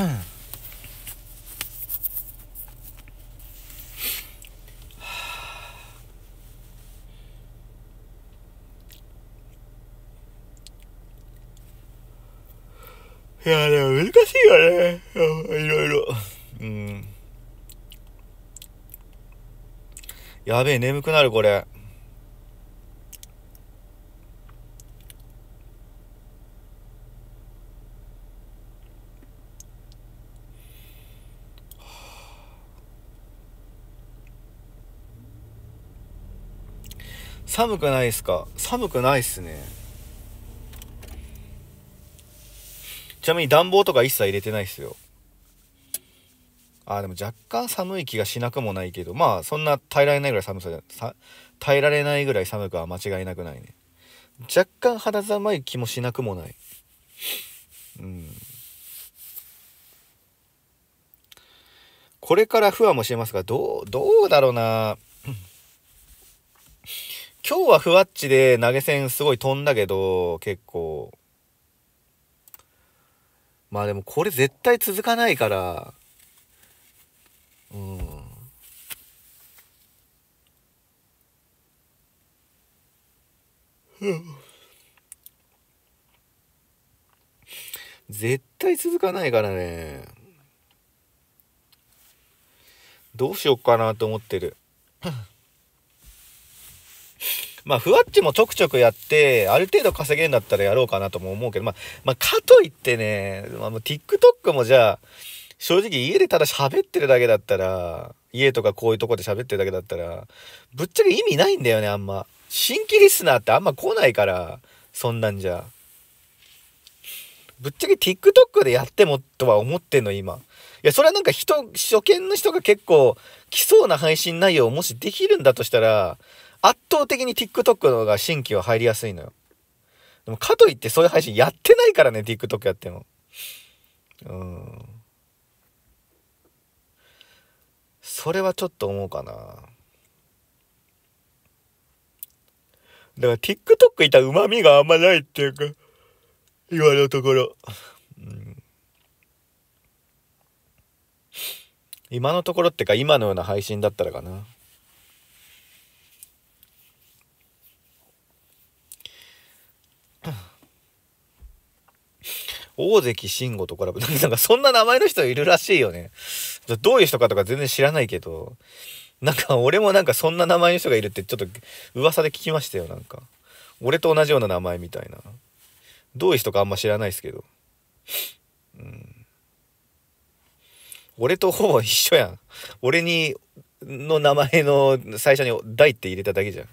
嗯いや、でも難しいよね。いろいろ。うん。やべえ、眠くなる、これ。寒くないっすか寒くないっすね。なみに暖房とか一切入れてないですよ。あ、でも若干寒い気がしなくもないけど、まあそんな耐えられないぐらい寒ささ、耐えられないぐらい寒くは間違いなくないね。若干肌寒い気もしなくもない。うん。これから不安もしますが、どう、どうだろうな今日はふわっちで投げ銭すごい飛んだけど、結構。まあでもこれ絶対続かないから、うん。絶対続かないからね。どうしよっかなと思ってる。まあ、ふわっちもちょくちょくやって、ある程度稼げるんだったらやろうかなとも思うけど、まあ、まあ、かといってね、まあ、TikTok もじゃあ、正直家でただ喋ってるだけだったら、家とかこういうとこで喋ってるだけだったら、ぶっちゃけ意味ないんだよね、あんま。新規リスナーってあんま来ないから、そんなんじゃ。ぶっちゃけ TikTok でやってもとは思ってんの、今。いや、それはなんか人、初見の人が結構来そうな配信内容をもしできるんだとしたら、圧倒的に TikTok の方が新規は入りやすいのよ。でもかといってそういう配信やってないからね、TikTok やっても。うん。それはちょっと思うかな。だから TikTok いた旨みがあんまないっていうか、今のところ。うん、今のところってか今のような配信だったらかな。大関慎吾とコラボ。[LAUGHS] なんかそんな名前の人いるらしいよね。どういう人かとか全然知らないけど、なんか俺もなんかそんな名前の人がいるってちょっと噂で聞きましたよ、なんか。俺と同じような名前みたいな。どういう人かあんま知らないですけど。うん。俺とほぼ一緒やん。俺に、の名前の最初に「大」って入れただけじゃん。ん、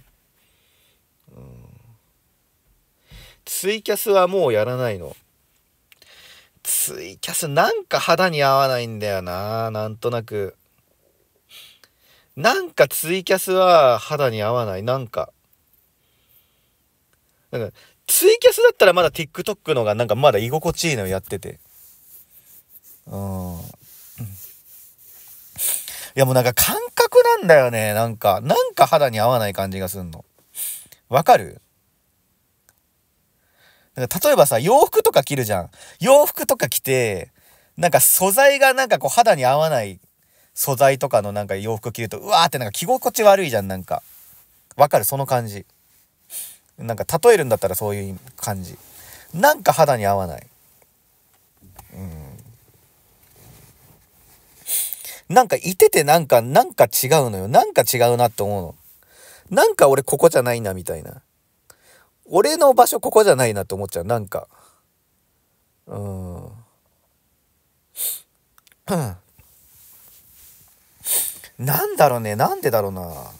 ツイキャスはもうやらないの。ツイキャスなんか肌に合わないんだよな。なんとなく。なんかツイキャスは肌に合わない。なんか。なんかツイキャスだったらまだ TikTok のがなんかまだ居心地いいのやってて。うん。いやもうなんか感覚なんだよね。なんか、なんか肌に合わない感じがすんの。わかるなんか例えばさ、洋服とか着るじゃん。洋服とか着て、なんか素材がなんかこう肌に合わない素材とかのなんか洋服着ると、うわーってなんか着心地悪いじゃん、なんか。わかるその感じ。なんか例えるんだったらそういう感じ。なんか肌に合わない。うん。なんかいててなんか、なんか違うのよ。なんか違うなって思うの。なんか俺ここじゃないな、みたいな。俺の場所ここじゃないなと思っちゃうなんかうん [COUGHS] なんだろうねなんでだろうな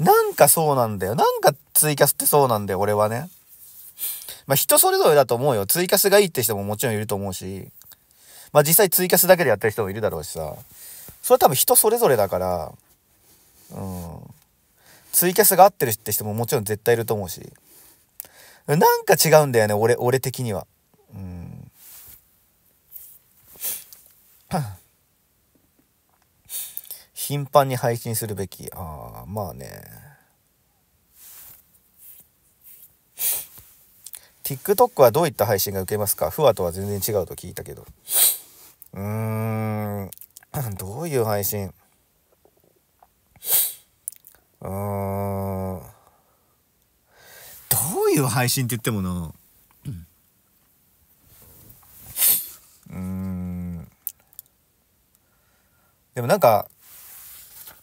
なんかそうなんだよなんかツイキャスってそうなんだよ俺はねまあ人それぞれだと思うよツイキャスがいいって人ももちろんいると思うしまあ実際ツイキャスだけでやってる人もいるだろうしさそれは多分人それぞれだからうんツイキャスが合ってるって人ももちろん絶対いると思うし。なんか違うんだよね、俺、俺的には。うん。頻繁に配信するべき。ああ、まあね。TikTok はどういった配信が受けますかふわとは全然違うと聞いたけど。うーん、どういう配信どういう配信って言ってもなうんでもなんか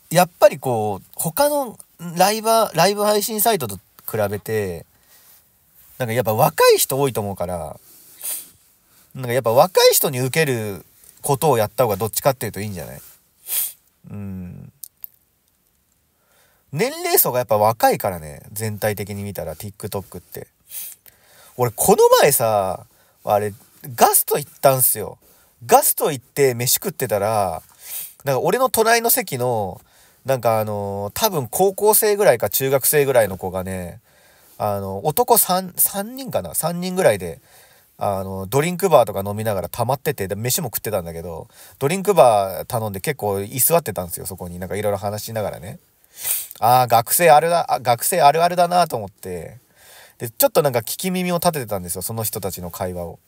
やっぱりこう他のライバライブ配信サイトと比べてなんかやっぱ若い人多いと思うからなんかやっぱ若い人に受けることをやった方がどっちかっていうといいんじゃないうん年齢層がやっぱ若いからね、全体的に見たら TikTok って。俺、この前さ、あれ、ガスト行ったんすよ。ガスト行って飯食ってたら、なんか俺の隣の席の、なんかあのー、多分高校生ぐらいか中学生ぐらいの子がね、あの、男3、3人かな ?3 人ぐらいで、あの、ドリンクバーとか飲みながら溜まってて、で、飯も食ってたんだけど、ドリンクバー頼んで結構居座ってたんですよ、そこに。なんかいろいろ話しながらね。ああ、学生あるだ、学生あるあるだなと思って、で、ちょっとなんか聞き耳を立ててたんですよ、その人たちの会話を。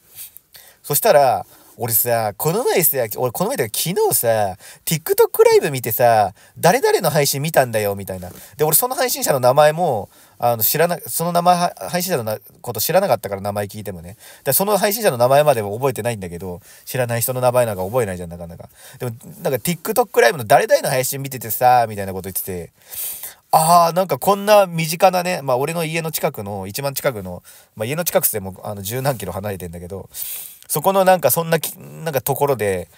そしたら、俺さ、この前さ、俺この前だけど昨日さ、TikTok ライブ見てさ、誰々の配信見たんだよ、みたいな。で、俺その配信者の名前も、あの知らなその名前配信者のこと知らなかったから名前聞いてもねでその配信者の名前までは覚えてないんだけど知らない人の名前なんか覚えないじゃんなかなかでもなんか TikTok ライブの誰々の配信見ててさみたいなこと言っててああなんかこんな身近なねまあ俺の家の近くの一番近くの、まあ、家の近くでもあの十何キロ離れてんだけどそこのなんかそんななんかところで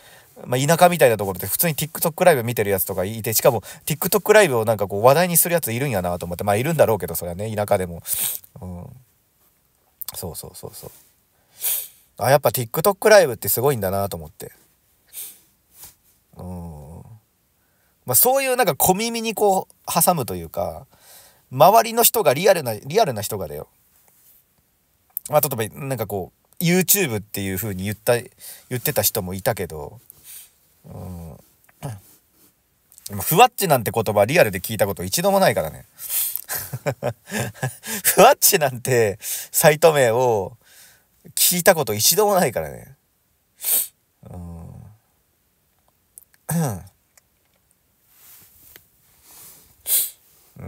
まあ、田舎みたいなところって普通に TikTok ライブ見てるやつとかいてしかも TikTok ライブをなんかこう話題にするやついるんやなと思ってまあいるんだろうけどそれはね田舎でも、うん、そうそうそうそうあやっぱ TikTok ライブってすごいんだなと思ってうんまあそういうなんか小耳にこう挟むというか周りの人がリアルなリアルな人がだよまあ例えばなんかこう YouTube っていう風に言った言ってた人もいたけどうん。ふわっちなんて言葉リアルで聞いたこと一度もないからね。[LAUGHS] ふわっちなんてサイト名を聞いたこと一度もないからね。うん。う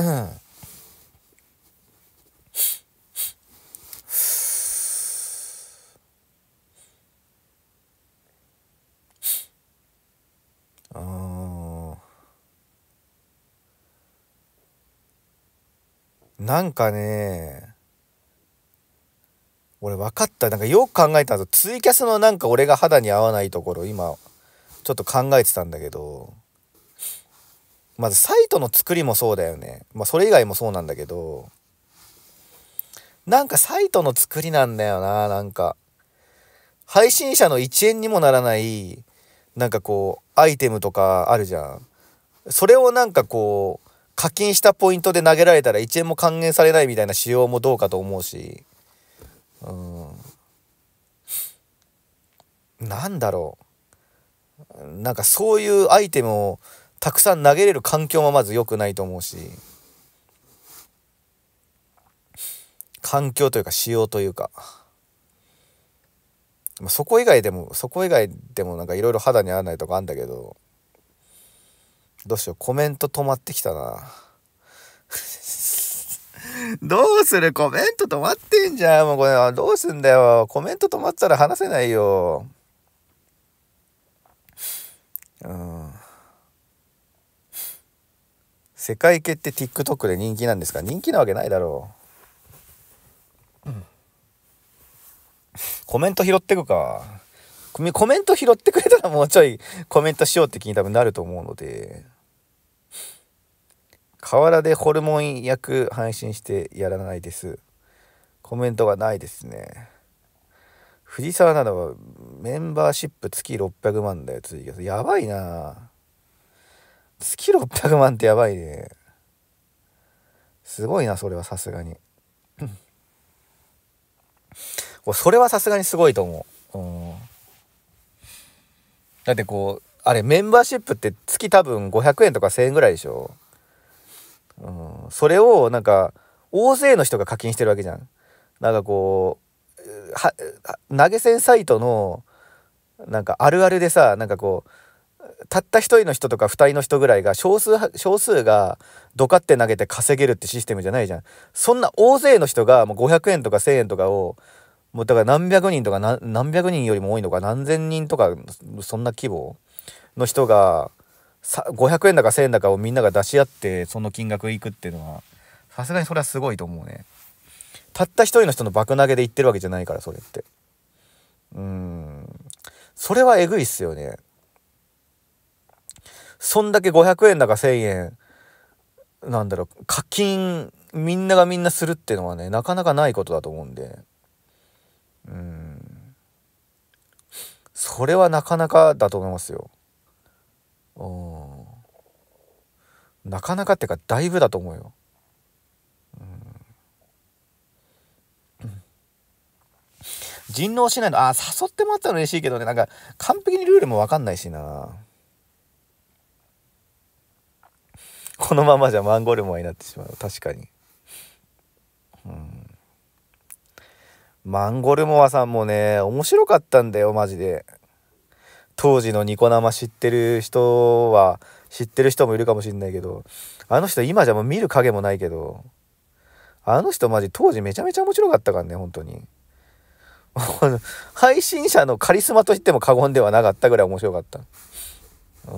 ん。うなんかね俺分かったなんかよく考えたとツイキャスのなんか俺が肌に合わないところ今ちょっと考えてたんだけどまずサイトの作りもそうだよねまあそれ以外もそうなんだけどなんかサイトの作りなんだよななんか配信者の一円にもならないなんかこうアイテムとかあるじゃんそれをなんかこう課金したポイントで投げられたら1円も還元されないみたいな仕様もどうかと思うしうんなんだろうなんかそういうアイテムをたくさん投げれる環境もまず良くないと思うし環境というか仕様というか。まあ、そこ以外でもそこ以外でもなんかいろいろ肌に合わないとかあんだけどどうしようコメント止まってきたな [LAUGHS] どうするコメント止まってんじゃんもうこれどうすんだよコメント止まったら話せないようん世界系って TikTok で人気なんですか人気なわけないだろう、うんコメント拾ってくか。コメント拾ってくれたらもうちょい [LAUGHS] コメントしようって気に多分なると思うので。河原でホルモン薬配信してやらないです。コメントがないですね。藤沢などはメンバーシップ月600万だよ、次が。やばいな月600万ってやばいね。すごいな、それはさすがに。それはさすがにすごいと思う。うん、だってこう、あれメンバーシップって月多分500円とか1000円ぐらいでしょ。うん、それをなんか大勢の人が課金してるわけじゃん。なんかこう、は投げ銭サイトのなんかあるあるでさ、なんかこう、たった1人の人とか2人の人ぐらいが少数少数がドカって投げて稼げるってシステムじゃないじゃんそんな大勢の人がもう500円とか1,000円とかをもうだから何百人とか何百人よりも多いのか何千人とかそんな規模の人が500円だか1,000円だかをみんなが出し合ってその金額いくっていうのはさすがにそれはすごいと思うねたった一人の人の爆投げで言ってるわけじゃないからそれってうんそれはえぐいっすよねそんだけ500円だか1,000円なんだろう課金みんながみんなするっていうのはねなかなかないことだと思うんで。うんそれはなかなかだと思いますようんなかなかってかだいぶだと思うよ、うん、人狼しないのあ誘ってもらったら嬉しいけどねなんか完璧にルールも分かんないしなこのままじゃマンゴルモアになってしまう確かにうんマンゴルモアさんもね、面白かったんだよ、マジで。当時のニコ生知ってる人は、知ってる人もいるかもしんないけど、あの人今じゃもう見る影もないけど、あの人マジ当時めちゃめちゃ面白かったからね、本当に。[LAUGHS] 配信者のカリスマと言っても過言ではなかったぐらい面白かった。う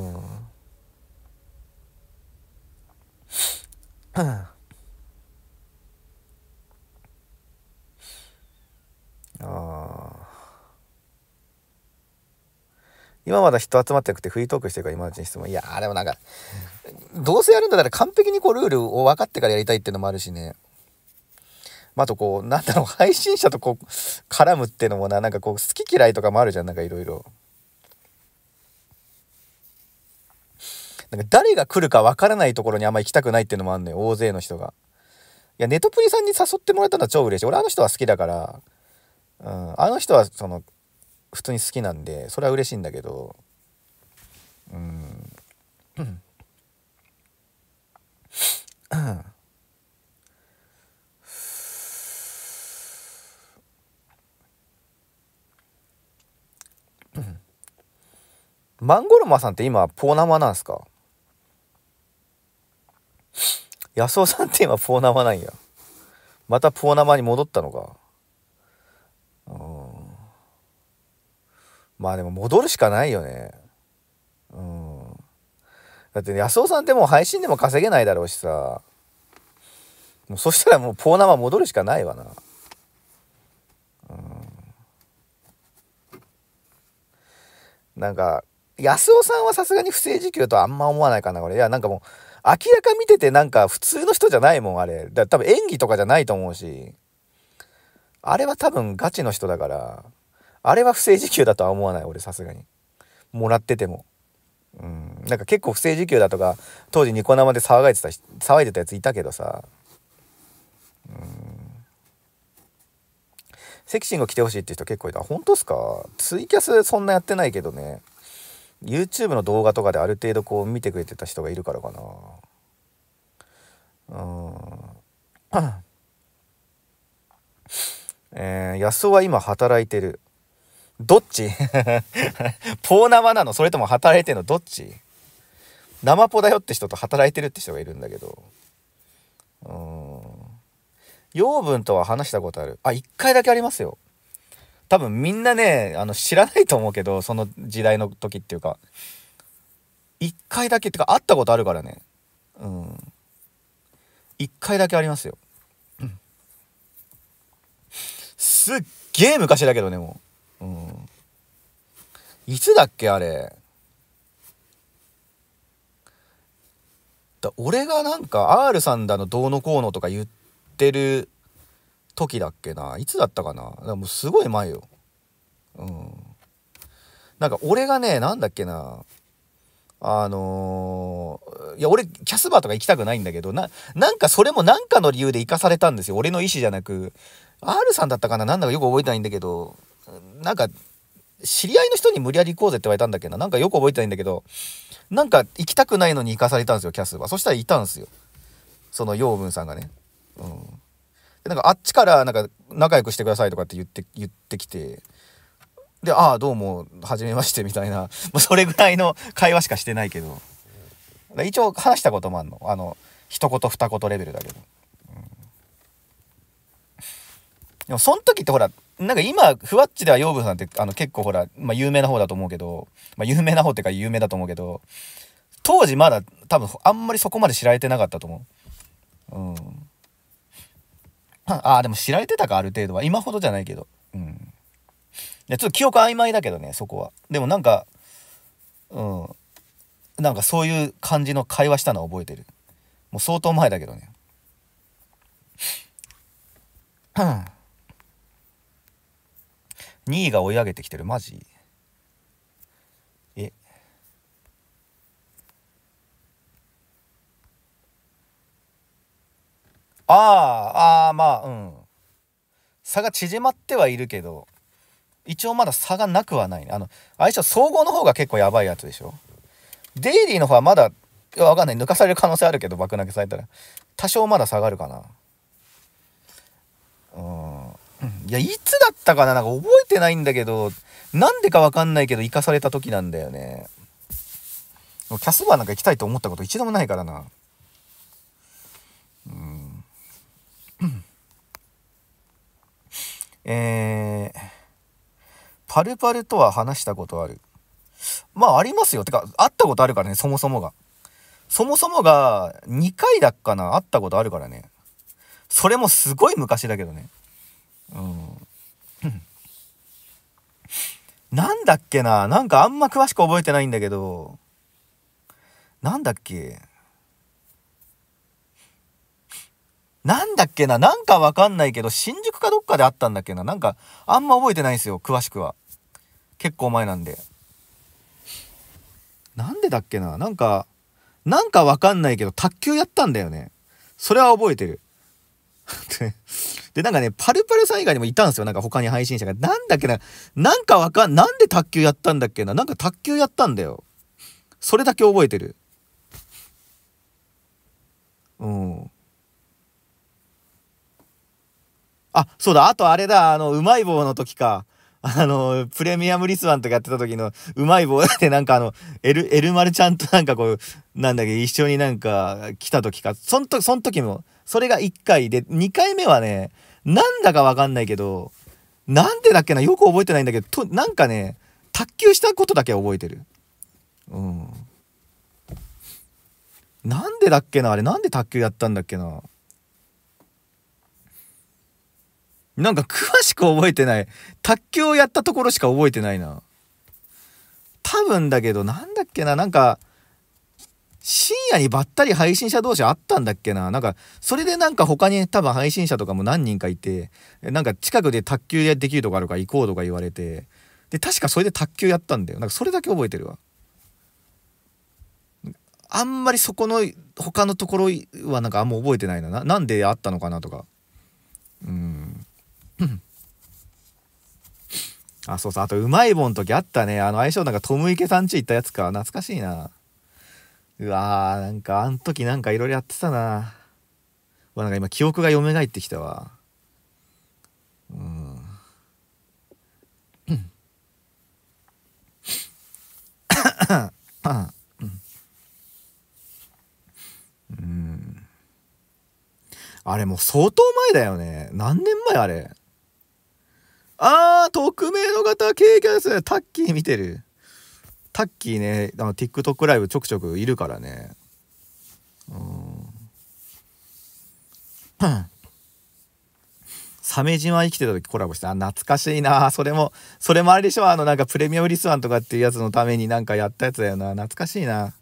ん。あ今まだ人集まってなくてフリートークしてるから今のうちに質問いやーでもなんかどうせやるんだったら完璧にこうルールを分かってからやりたいっていうのもあるしねまあ、とこうなんだろう配信者とこう絡むっていうのもななんかこう好き嫌いとかもあるじゃんなんかいろいろなんか誰が来るか分からないところにあんま行きたくないっていうのもあるのよ大勢の人がいやネトプリさんに誘ってもらったのは超嬉しい俺あの人は好きだからうん、あの人はその普通に好きなんでそれは嬉しいんだけどうんマンゴルマさんって今ポーナマなんすか安尾さんって今ポーナマなんやまたポーナマに戻ったのかまあでも戻るしかないよね。うん。だって安尾さんってもう配信でも稼げないだろうしさ。もうそしたらもうポーナマ戻るしかないわな。うん。なんか、安尾さんはさすがに不正受給とあんま思わないかな、これ。いや、なんかもう、明らか見ててなんか普通の人じゃないもん、あれ。だ多分演技とかじゃないと思うし。あれは多分ガチの人だから。あれは不正受給だとは思わない俺さすがにもらっててもうんなんか結構不正受給だとか当時ニコ生で騒がれてた騒いでたやついたけどさうんセクシング来てほしいって人結構いた本当っすかツイキャスそんなやってないけどね YouTube の動画とかである程度こう見てくれてた人がいるからかなうん [COUGHS] えー、安尾は今働いてるどっち [LAUGHS] ポー生なのそれとも働いてんのどっち生ポだよって人と働いてるって人がいるんだけど。うん。養分とは話したことある。あ、一回だけありますよ。多分みんなね、あの、知らないと思うけど、その時代の時っていうか。一回だけってか、会ったことあるからね。うん。一回だけありますよ。すっげえ昔だけどね、もう。うんいつだっけあれだ俺がなんか R さんだのどうのこうのとか言ってる時だっけないつだったかなかもうすごい前ようんなんか俺がねなんだっけなあのー、いや俺キャスバーとか行きたくないんだけどななんかそれも何かの理由で行かされたんですよ俺の意思じゃなく R さんだったかななんだかよく覚えてないんだけどなんか、知り合いの人に無理やり行こうぜって言われたんだけどな。なんかよく覚えてないんだけど、なんか行きたくないのに行かされたんですよ、キャスは。そしたらいたんですよ。その養分さんがね。うん。で、なんかあっちから、なんか仲良くしてくださいとかって言って、言ってきて、で、ああ、どうも、はじめましてみたいな、[LAUGHS] もうそれぐらいの会話しかしてないけど。一応話したこともあんの。あの、一言二言レベルだけど。でも、その時ってほら、なんか今、ふわっちでは養分さんって、あの、結構ほら、まあ、有名な方だと思うけど、まあ、有名な方っていうか有名だと思うけど、当時まだ多分あんまりそこまで知られてなかったと思う。うん。ああ、でも知られてたか、ある程度は。今ほどじゃないけど。うん。いや、ちょっと記憶曖昧だけどね、そこは。でもなんか、うん。なんかそういう感じの会話したのは覚えてる。もう相当前だけどね。うん。2位が追い上げてきてるマジえあーああまあうん差が縮まってはいるけど一応まだ差がなくはないねあの相性総合の方が結構やばいやつでしょデイリーの方はまだいやわかんない抜かされる可能性あるけど爆投げされたら多少まだ下がるかなうんいや、いつだったかななんか覚えてないんだけど、なんでかわかんないけど、生かされた時なんだよね。キャスバーなんか行きたいと思ったこと一度もないからな。うん。えー、パルパルとは話したことある。まあ、ありますよ。てか、会ったことあるからね、そもそもが。そもそもが、2回だっかな、会ったことあるからね。それもすごい昔だけどね。うん。なんだっけななんかあんま詳しく覚えてないんだけど、なんだっけなんだっけななんかわかんないけど、新宿かどっかであったんだっけななんか、あんま覚えてないんですよ、詳しくは。結構前なんで。なんでだっけななんか、なんかわかんないけど、卓球やったんだよね。それは覚えてる。[LAUGHS] で、なんかね、パルパルさん以外にもいたんですよ。なんか他に配信者が。なんだっけな、なんかわかん、なんで卓球やったんだっけな。なんか卓球やったんだよ。それだけ覚えてる。うん。あ、そうだ、あとあれだ、あの、うまい棒の時か。あの、プレミアムリスワンとかやってた時の、うまい棒でなんかあの、エル、エルマルちゃんとなんかこう、なんだっけ、一緒になんか来た時か、そんと、そん時も、それが1回で、2回目はね、なんだかわかんないけど、なんでだっけな、よく覚えてないんだけど、と、なんかね、卓球したことだけ覚えてる。うん。なんでだっけな、あれ、なんで卓球やったんだっけな。なんか詳しく覚えてない。卓球をやったところしか覚えてないな。多分だけど、なんだっけな、なんか、深夜にばったり配信者同士あったんだっけな。なんか、それでなんか他に多分配信者とかも何人かいて、なんか近くで卓球でできるとこあるから行こうとか言われて、で、確かそれで卓球やったんだよ。なんかそれだけ覚えてるわ。あんまりそこの他のところはなんかあんま覚えてないな。なんであったのかなとか。うん。あ、そうそう。あと、うまい棒の時あったね。あの、相性なんか、トム池さんち行ったやつか。懐かしいな。うわー、なんか、あん時なんかいろいろやってたな。わ、なんか今、記憶が蘇ってきたわ。うん。うん。あれ、もう相当前だよね。何年前あれ。あー、匿名の方、経験ですね。タッキー見てる。タッキーね、あの、TikTok ライブちょくちょくいるからね。うん。サメ島生きてた時コラボしてあ懐かしいなそれもそれもあれでしょあのなんかプレミアムリスワンとかっていうやつのためになんかやったやつだよな懐かしいな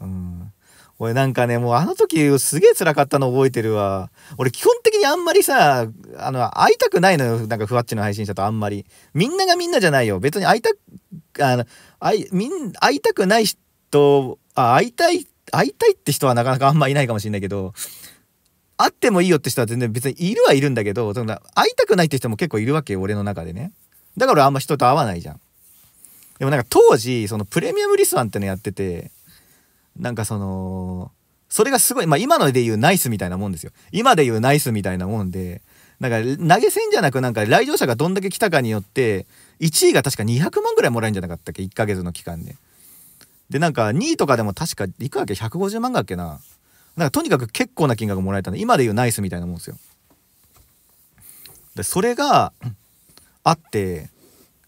うん俺なんかね、もうあの時すげえ辛かったの覚えてるわ。俺基本的にあんまりさ、あの、会いたくないのよ。なんかふわっちの配信者とあんまり。みんながみんなじゃないよ。別に会いたく、あの、会い、みん、会いたくない人、あ、会いたい、会いたいって人はなかなかあんまいないかもしれないけど、会ってもいいよって人は全然別にいるはいるんだけど、そんな会いたくないって人も結構いるわけよ。俺の中でね。だからあんま人と会わないじゃん。でもなんか当時、そのプレミアムリスワンってのやってて、なんかそのそれがすごい、まあ、今ので言うナイスみたいなもんですよ今で言うナイスみたいなもんでなんか投げ銭じゃなくなんか来場者がどんだけ来たかによって1位が確か200万ぐらいもらえるんじゃなかったっけ1ヶ月の期間で。でなんか2位とかでも確かいくわけ150万だっけななんかとにかく結構な金額もらえたんで今で言うナイスみたいなもんですよ。でそれがあって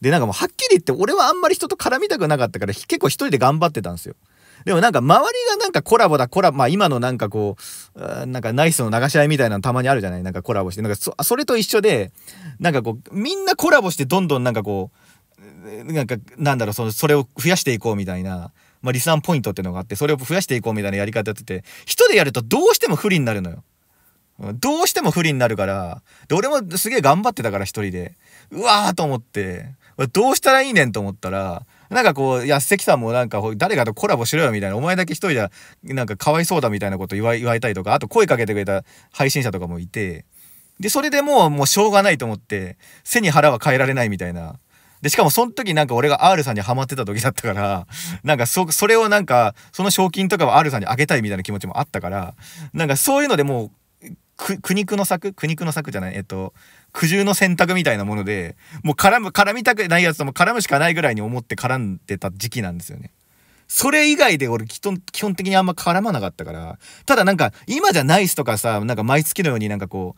でなんかもうはっきり言って俺はあんまり人と絡みたくなかったから結構一人で頑張ってたんですよ。でもなんか周りがなんかコラボだコラボまあ今のなんかこうなんかナイスの流し合いみたいなのたまにあるじゃないなんかコラボしてなんかそそれと一緒でなんかこうみんなコラボしてどんどんなんかこうなんかなんだろうそのそれを増やしていこうみたいな。まあ、リサンポイントっていうのがあってそれを増やしていこうみたいなやり方ってて人でやるとどうしても不利になるのよ。どうしても不利になるからで俺もすげえ頑張ってたから一人でうわーと思ってどうしたらいいねんと思ったらなんかこう、安関さんもなんか、誰かとコラボしろよみたいな、お前だけ一人じゃ、なんかかわいそうだみたいなこと言わ言われたりとか、あと声かけてくれた配信者とかもいて、で、それでもう、もうしょうがないと思って、背に腹は変えられないみたいな。で、しかもその時なんか俺が R さんにハマってた時だったから、なんかそ、それをなんか、その賞金とかは R さんにあげたいみたいな気持ちもあったから、なんかそういうのでもう、苦肉の策苦肉の策じゃないえっと、苦渋の選択みたいなもので、もう絡む、絡みたくないやつとも絡むしかないぐらいに思って絡んでた時期なんですよね。それ以外で俺基本的にあんま絡まなかったから、ただなんか今じゃナイスとかさ、なんか毎月のようになんかこ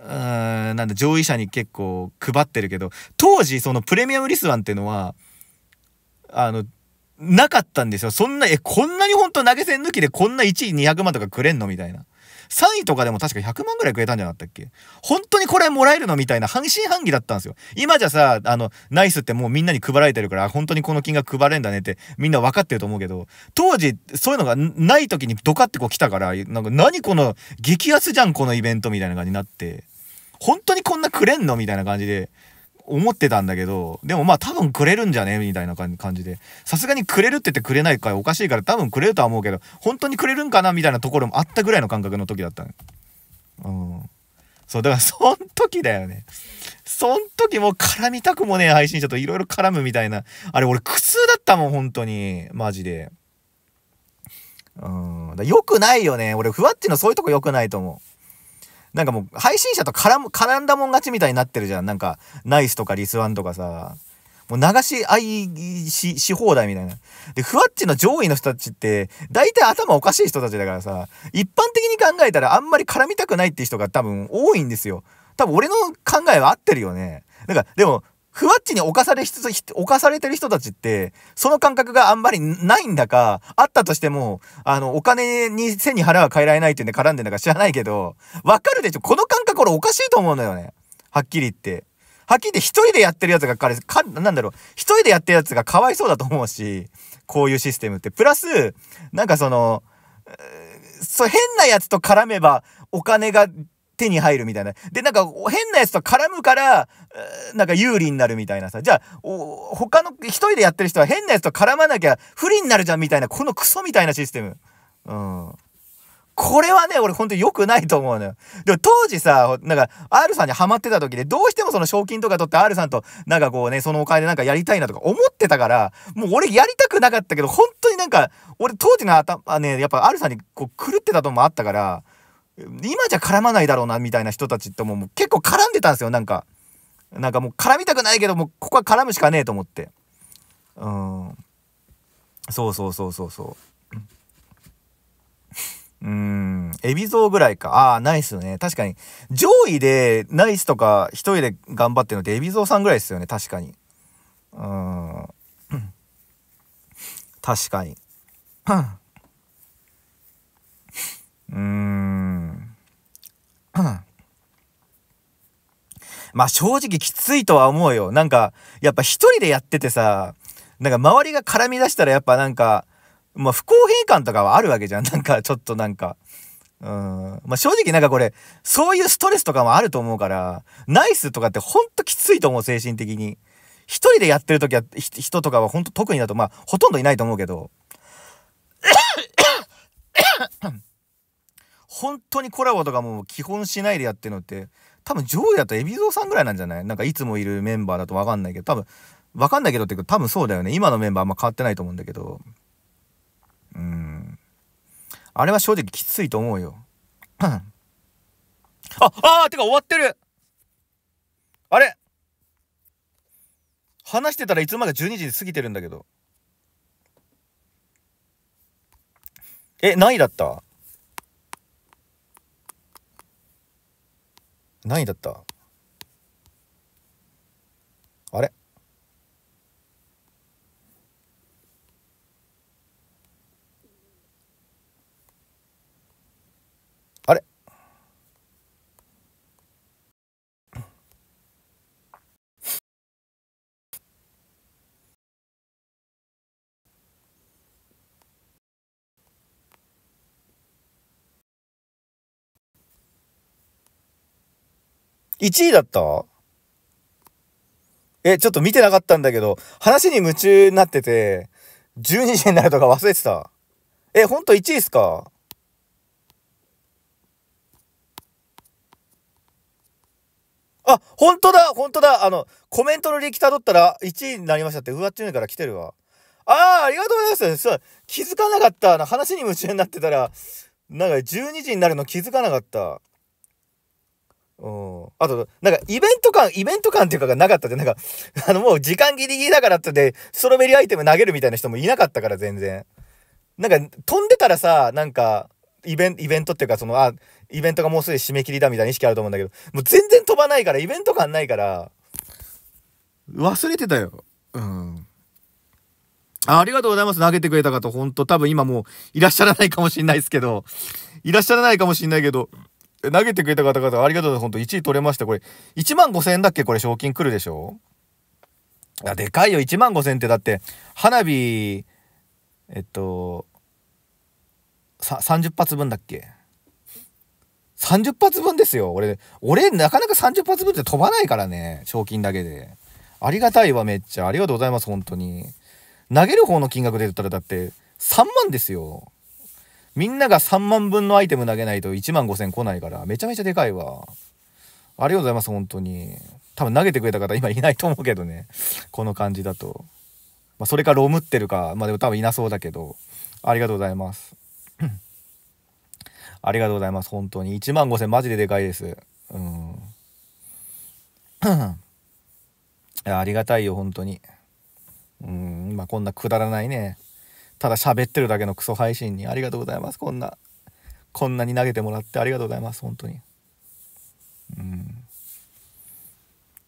う、うーん、なんだ、上位者に結構配ってるけど、当時そのプレミアムリスワンっていうのは、あの、なかったんですよ。そんな、え、こんなに本当投げ銭抜きでこんな1位200万とかくれんのみたいな。3位とかでも確か100万ぐらいくれたんじゃなかったっけ本当にこれもらえるのみたいな半信半疑だったんですよ。今じゃさ、あの、ナイスってもうみんなに配られてるから、本当にこの金額配れんだねってみんな分かってると思うけど、当時そういうのがない時にドカってこう来たから、なんか何この激安じゃんこのイベントみたいな感じになって、本当にこんなくれんのみたいな感じで、思ってたんだけど、でもまあ多分くれるんじゃねみたいな感じで。さすがにくれるって言ってくれないからおかしいから多分くれるとは思うけど、本当にくれるんかなみたいなところもあったぐらいの感覚の時だったうん。そう、だから [LAUGHS] そん時だよね。そん時もう絡みたくもねえ配信者といろいろ絡むみたいな。あれ俺苦痛だったもん、本当に。マジで。うん。だ良くないよね。俺、ふわっちのそういうとこ良くないと思う。なんかもう配信者と絡絡んだもん勝ちみたいになってるじゃん。なんか、ナイスとかリスワンとかさ。もう流し合いしし放題みたいな。で、ふわっちの上位の人たちって、大体頭おかしい人たちだからさ、一般的に考えたらあんまり絡みたくないって人が多分多いんですよ。多分俺の考えは合ってるよね。なんかでも、ふわっちに侵されしつつ、侵されてる人たちって、その感覚があんまりないんだか、あったとしても、あの、お金に背に腹は変えられないってんで絡んでんだか知らないけど、わかるでしょこの感覚俺おかしいと思うのよね。はっきり言って。はっきり言って一人でやってるやつが彼、か、なんだろう、一人でやってるやつがかわいそうだと思うし、こういうシステムって。プラス、なんかその、そう変なやつと絡めばお金が手に入るみたいな。で、なんか変なやつと絡むから、なんか有利になるみたいなさ。じゃあ、他の一人でやってる人は変なやつと絡まなきゃ不利になるじゃんみたいな、このクソみたいなシステム。うん。これはね、俺ほんと良くないと思うのよ。でも当時さ、なんか R さんにハマってた時で、どうしてもその賞金とか取って R さんとなんかこうね、そのお金でなんかやりたいなとか思ってたから、もう俺やりたくなかったけど、本当になんか、俺当時の頭、ね、やっぱ R さんにこう狂ってたともあったから、今じゃ絡まないだろうなみたいな人たちともう結構絡んでたんですよなんかなんかもう絡みたくないけどもうここは絡むしかねえと思ってうんそうそうそうそうそううん海老蔵ぐらいかああナイスね確かに上位でナイスとか一人で頑張ってるのって海老蔵さんぐらいですよね確かにうん確かにうーんまあ正直きついとは思うよ。なんか、やっぱ一人でやっててさ、なんか周りが絡み出したらやっぱなんか、まあ不公平感とかはあるわけじゃん。なんかちょっとなんか。うん。まあ正直なんかこれ、そういうストレスとかもあると思うから、ナイスとかってほんときついと思う、精神的に。一人でやってる時は、人とかはほんと特にだと、まあほとんどいないと思うけど。本当にコラボとかもう基本しないでやってるのって、多分上位だと海老蔵さんぐらいなんじゃないなんかいつもいるメンバーだとわかんないけど、多分、わかんないけどっていうか多分そうだよね。今のメンバーあんま変わってないと思うんだけど。うん。あれは正直きついと思うよ。[CLEARS THROAT] あ、あーてか終わってるあれ話してたらいつまで12時過ぎてるんだけど。え、何位だった何位だった1位だったえ、ちょっと見てなかったんだけど、話に夢中になってて、12時になるとか忘れてた。え、ほんと1位っすかあ、ほんとだほんとだあの、コメントのリリーたどったら1位になりましたって、うわっちゅうから来てるわ。ああ、ありがとうございます。そう、気づかなかった。話に夢中になってたら、なんか12時になるの気づかなかった。うん。あと、なんか、イベント感、イベント感っていうかがなかったって、なんか、あの、もう時間ギリギリだからってで、ストロベリーアイテム投げるみたいな人もいなかったから、全然。なんか、飛んでたらさ、なんか、イベンイベントっていうか、その、あ、イベントがもうすでに締め切りだみたいな意識あると思うんだけど、もう全然飛ばないから、イベント感ないから。忘れてたよ。うん。あありがとうございます。投げてくれた方、ほんと、多分今もういらっしゃらないかもしんないですけど、いらっしゃらないかもしんないけど、投げてくれた方々ありがとうございます。本当1位取れました。これ、1万5000円だっけこれ賞金来るでしょあでかいよ。1万5000ってだって、花火、えっと、30発分だっけ30発分ですよ。俺、俺、なかなか30発分って飛ばないからね。賞金だけで。ありがたいわ、めっちゃ。ありがとうございます、本当に。投げる方の金額で言ったら、だって、3万ですよ。みんなが3万分のアイテム投げないと1万5000来ないから、めちゃめちゃでかいわ。ありがとうございます、本当に。多分投げてくれた方今いないと思うけどね。この感じだと。まあ、それかロムってるか、まあでも多分いなそうだけど、ありがとうございます。[COUGHS] ありがとうございます、本当に。1万5000マジででかいです。うん。[COUGHS] ありがたいよ、本当に。うん、まあこんなくだらないね、ただ喋ってるだけのクソ配信にありがとうございますこんなこんなに投げてもらってありがとうございます本当にうん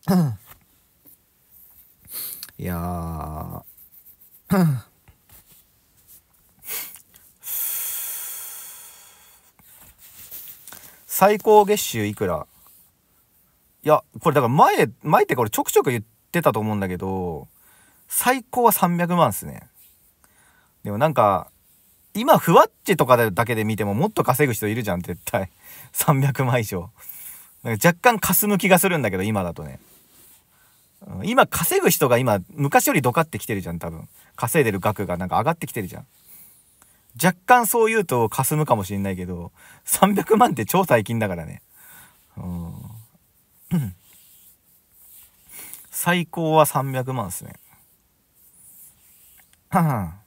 [COUGHS] いや [COUGHS] 最高月収いくらいやこれだから前前ってこれちょくちょく言ってたと思うんだけど最高は300万っすねでもなんか、今、ふわっちとかだけで見てももっと稼ぐ人いるじゃん、絶対。300 [LAUGHS] 万以上。なんか若干かすむ気がするんだけど、今だとね。今、稼ぐ人が今、昔よりドカってきてるじゃん、多分。稼いでる額がなんか上がってきてるじゃん。若干そう言うとかすむかもしれないけど、300万って超最近だからね。うん。[COUGHS] 最高は300万っすね。ははん。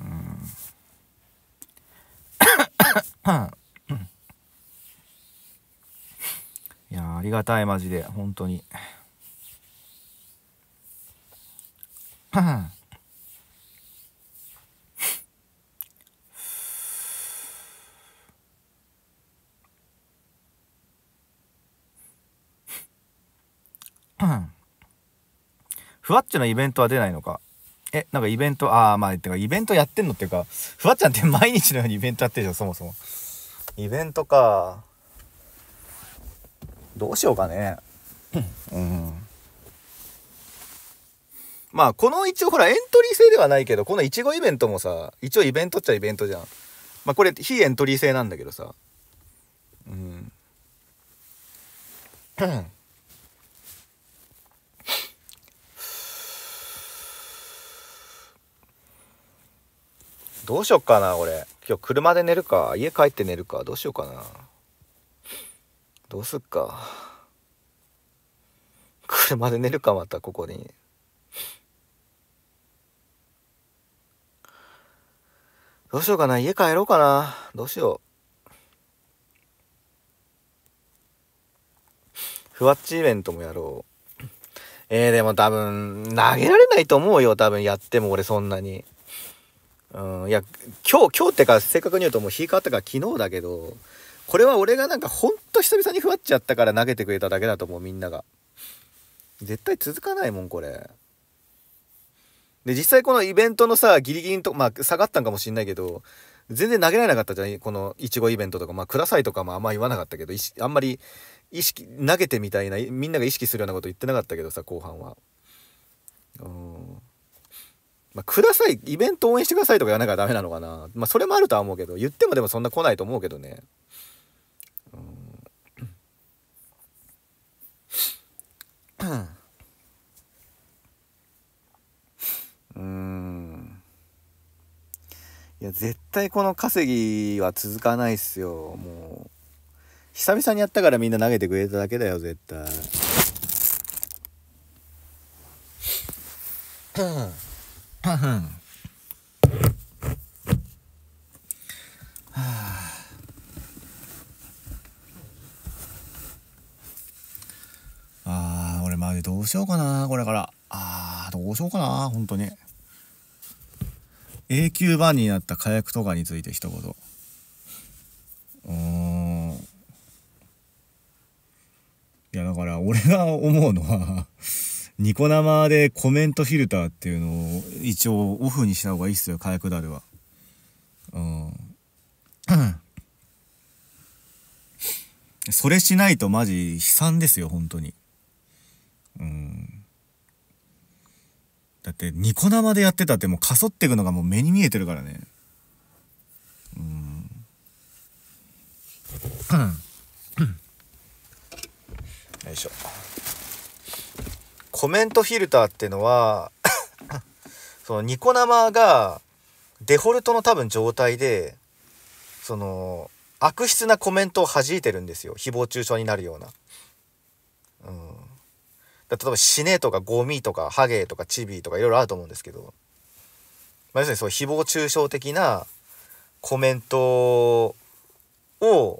うんいやありがたいマジで本当にふわっちのイベントは出ないのかえ、なんかイベント、ああ、まあ、てかイベントやってんのっていうか、ふわちゃんって毎日のようにイベントやってるじゃん、そもそも。イベントか。どうしようかね。うん。まあ、この一応ほら、エントリー制ではないけど、このいちごイベントもさ、一応イベントっちゃイベントじゃん。まあ、これ、非エントリー制なんだけどさ。うん。どうしよっかな、これ。今日車で寝るか、家帰って寝るか、どうしようかな。どうすっか。車で寝るか、またここに。どうしようかな、家帰ろうかな。どうしよう。ふわっちイベントもやろう。えー、でも多分、投げられないと思うよ、多分やっても俺そんなに。うん、いや今日今日ってか正確に言うともう日変わったから昨日だけどこれは俺がなんかほんと久々にふわっちゃったから投げてくれただけだと思うみんなが絶対続かないもんこれで実際このイベントのさギリギリとまあ下がったんかもしんないけど全然投げられなかったじゃんこのいちごイベントとかまあくださいとかもあんま言わなかったけどあんまり意識投げてみたいなみんなが意識するようなこと言ってなかったけどさ後半はうんまあ、ください、イベント応援してくださいとか言わなきゃダメなのかな。まあ、それもあるとは思うけど、言ってもでもそんな来ないと思うけどね。うん。いや、絶対この稼ぎは続かないっすよ、もう。久々にやったからみんな投げてくれただけだよ、絶対。パフン。はあ。ああ、俺マジどうしようかな、これから。ああ、どうしようかな、本当に。永久版になった火薬とかについて一言。うん。いや、だから俺が思うのはニコ生でコメントフィルターっていうのを一応オフにした方がいいっすよ、火薬だるは。うん。それしないとマジ悲惨ですよ、本当に。うん。だって、ニコ生でやってたってもうかそっていくのがもう目に見えてるからね。うん。よいしょ。コメントフィルターっていうのは [LAUGHS] そのニコ生がデフォルトの多分状態でその悪質なコメントを弾いてるんですよ誹謗中傷になるような。うん、例えば「死ね」とか「ゴミ」とか「ハゲ」とか「チビ」とかいろいろあると思うんですけど、まあ、要するにそう誹謗中傷的なコメントを、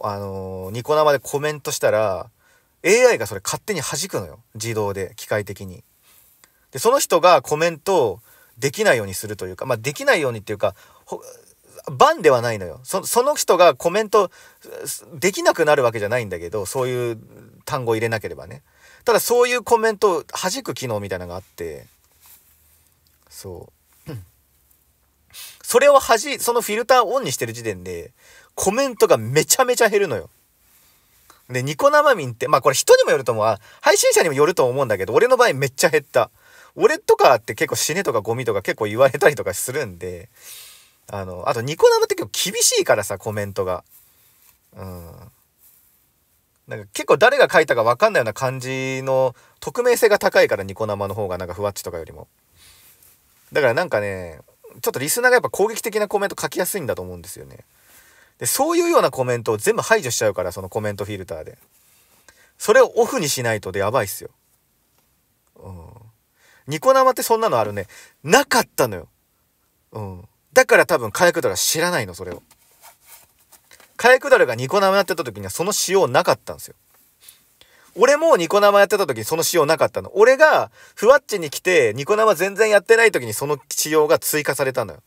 あのニコ生でコメントしたら AI がそれ勝手に弾くのよ。自動で、機械的に。で、その人がコメントをできないようにするというか、まあ、できないようにっていうか、バンではないのよそ。その人がコメントできなくなるわけじゃないんだけど、そういう単語を入れなければね。ただそういうコメントを弾く機能みたいなのがあって、そう。それを弾、そのフィルターをオンにしてる時点で、コメントがめちゃめちゃ減るのよ。で、ニコ生民って、まあこれ人にもよると思う。配信者にもよると思うんだけど、俺の場合めっちゃ減った。俺とかって結構死ねとかゴミとか結構言われたりとかするんで、あの、あとニコ生って結構厳しいからさ、コメントが。うん。なんか結構誰が書いたか分かんないような感じの匿名性が高いからニコ生の方がなんかふわっちとかよりも。だからなんかね、ちょっとリスナーがやっぱ攻撃的なコメント書きやすいんだと思うんですよね。で、そういうようなコメントを全部排除しちゃうから、そのコメントフィルターで。それをオフにしないとでやばいっすよ。うん。ニコ生ってそんなのあるね。なかったのよ。うん。だから多分、カヤクドラ知らないの、それを。カヤクドラがニコ生やってた時にはその仕様なかったんですよ。俺もニコ生やってた時にその仕様なかったの。俺がふわっちに来てニコ生全然やってない時にその仕様が追加されたのよ。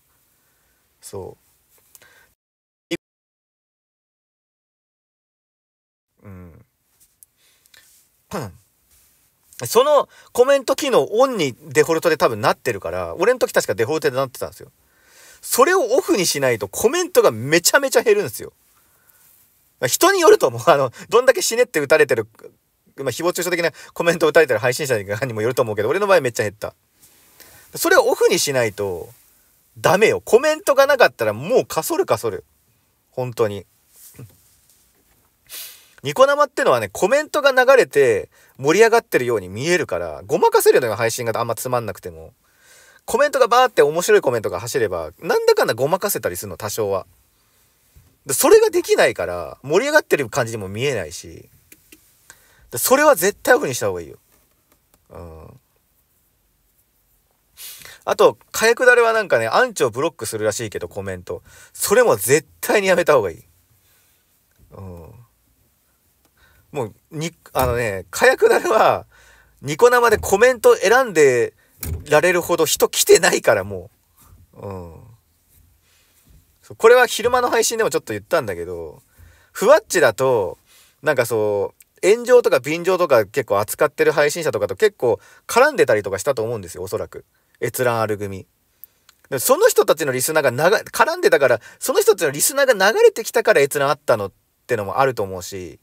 そう。そのコメント機能オンにデフォルトで多分なってるから、俺の時確かデフォルトでなってたんですよ。それをオフにしないとコメントがめちゃめちゃ減るんですよ。人によると思う。[LAUGHS] あの、どんだけ死ねって打たれてる、まあ、誹謗中傷的なコメントを打たれてる配信者にもよると思うけど、俺の場合めっちゃ減った。それをオフにしないと、ダメよ。コメントがなかったらもうかそるかそる。本当に。ニコ生ってのはね、コメントが流れて盛り上がってるように見えるから、ごまかせるのよ、配信があんまつまんなくても。コメントがバーって面白いコメントが走れば、なんだかんだごまかせたりするの、多少は。それができないから、盛り上がってる感じにも見えないし、それは絶対オフにした方がいいよ。うん。あと、火薬だれはなんかね、アンチをブロックするらしいけど、コメント。それも絶対にやめた方がいい。うん。もう、に、あのね、火薬だれは、ニコ生でコメント選んでられるほど人来てないからもう。うん。これは昼間の配信でもちょっと言ったんだけど、ふわっちだと、なんかそう、炎上とか便乗とか結構扱ってる配信者とかと結構絡んでたりとかしたと思うんですよ、おそらく。閲覧ある組。その人たちのリスナーがが絡んでたから、その人たちのリスナーが流れてきたから閲覧あったのってのもあると思うし、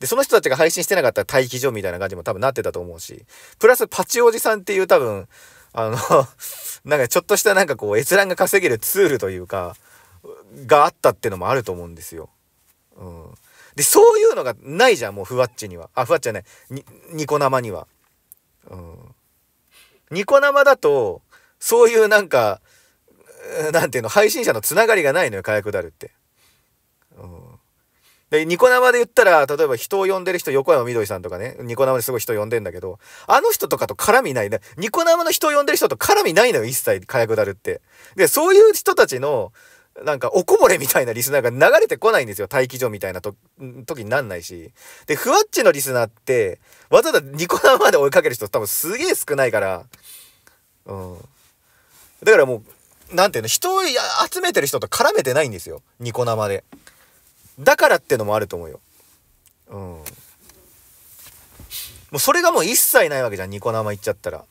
で、その人たちが配信してなかったら待機所みたいな感じも多分なってたと思うし、プラスパチおじさんっていう多分、あの [LAUGHS] なんかちょっとしたなんかこう閲覧が稼げるツールというか、があったってのもあると思うんですよ。うん。で、そういうのがないじゃん、もうふわっちには。あ、ふわっちじゃない。に、ニコ生には。うん。ニコ生だと、そういうなんか、なんていうの、配信者のつながりがないのよ、火薬だるって。うん。で、ニコ生で言ったら、例えば人を呼んでる人、横山みどりさんとかね、ニコ生ですごい人呼んでんだけど、あの人とかと絡みない。ニコ生の人を呼んでる人と絡みないのよ、一切、火薬だるって。で、そういう人たちの、なんか、おこぼれみたいなリスナーが流れてこないんですよ。待機所みたいなと、時になんないし。で、ふわっちのリスナーって、わざわざニコ生まで追いかける人多分すげえ少ないから、うん。だからもう、なんていうの、人を集めてる人と絡めてないんですよ。ニコ生で。だからってのもあると思うよ。うん。もうそれがもう一切ないわけじゃん、ニコ生行っちゃったら。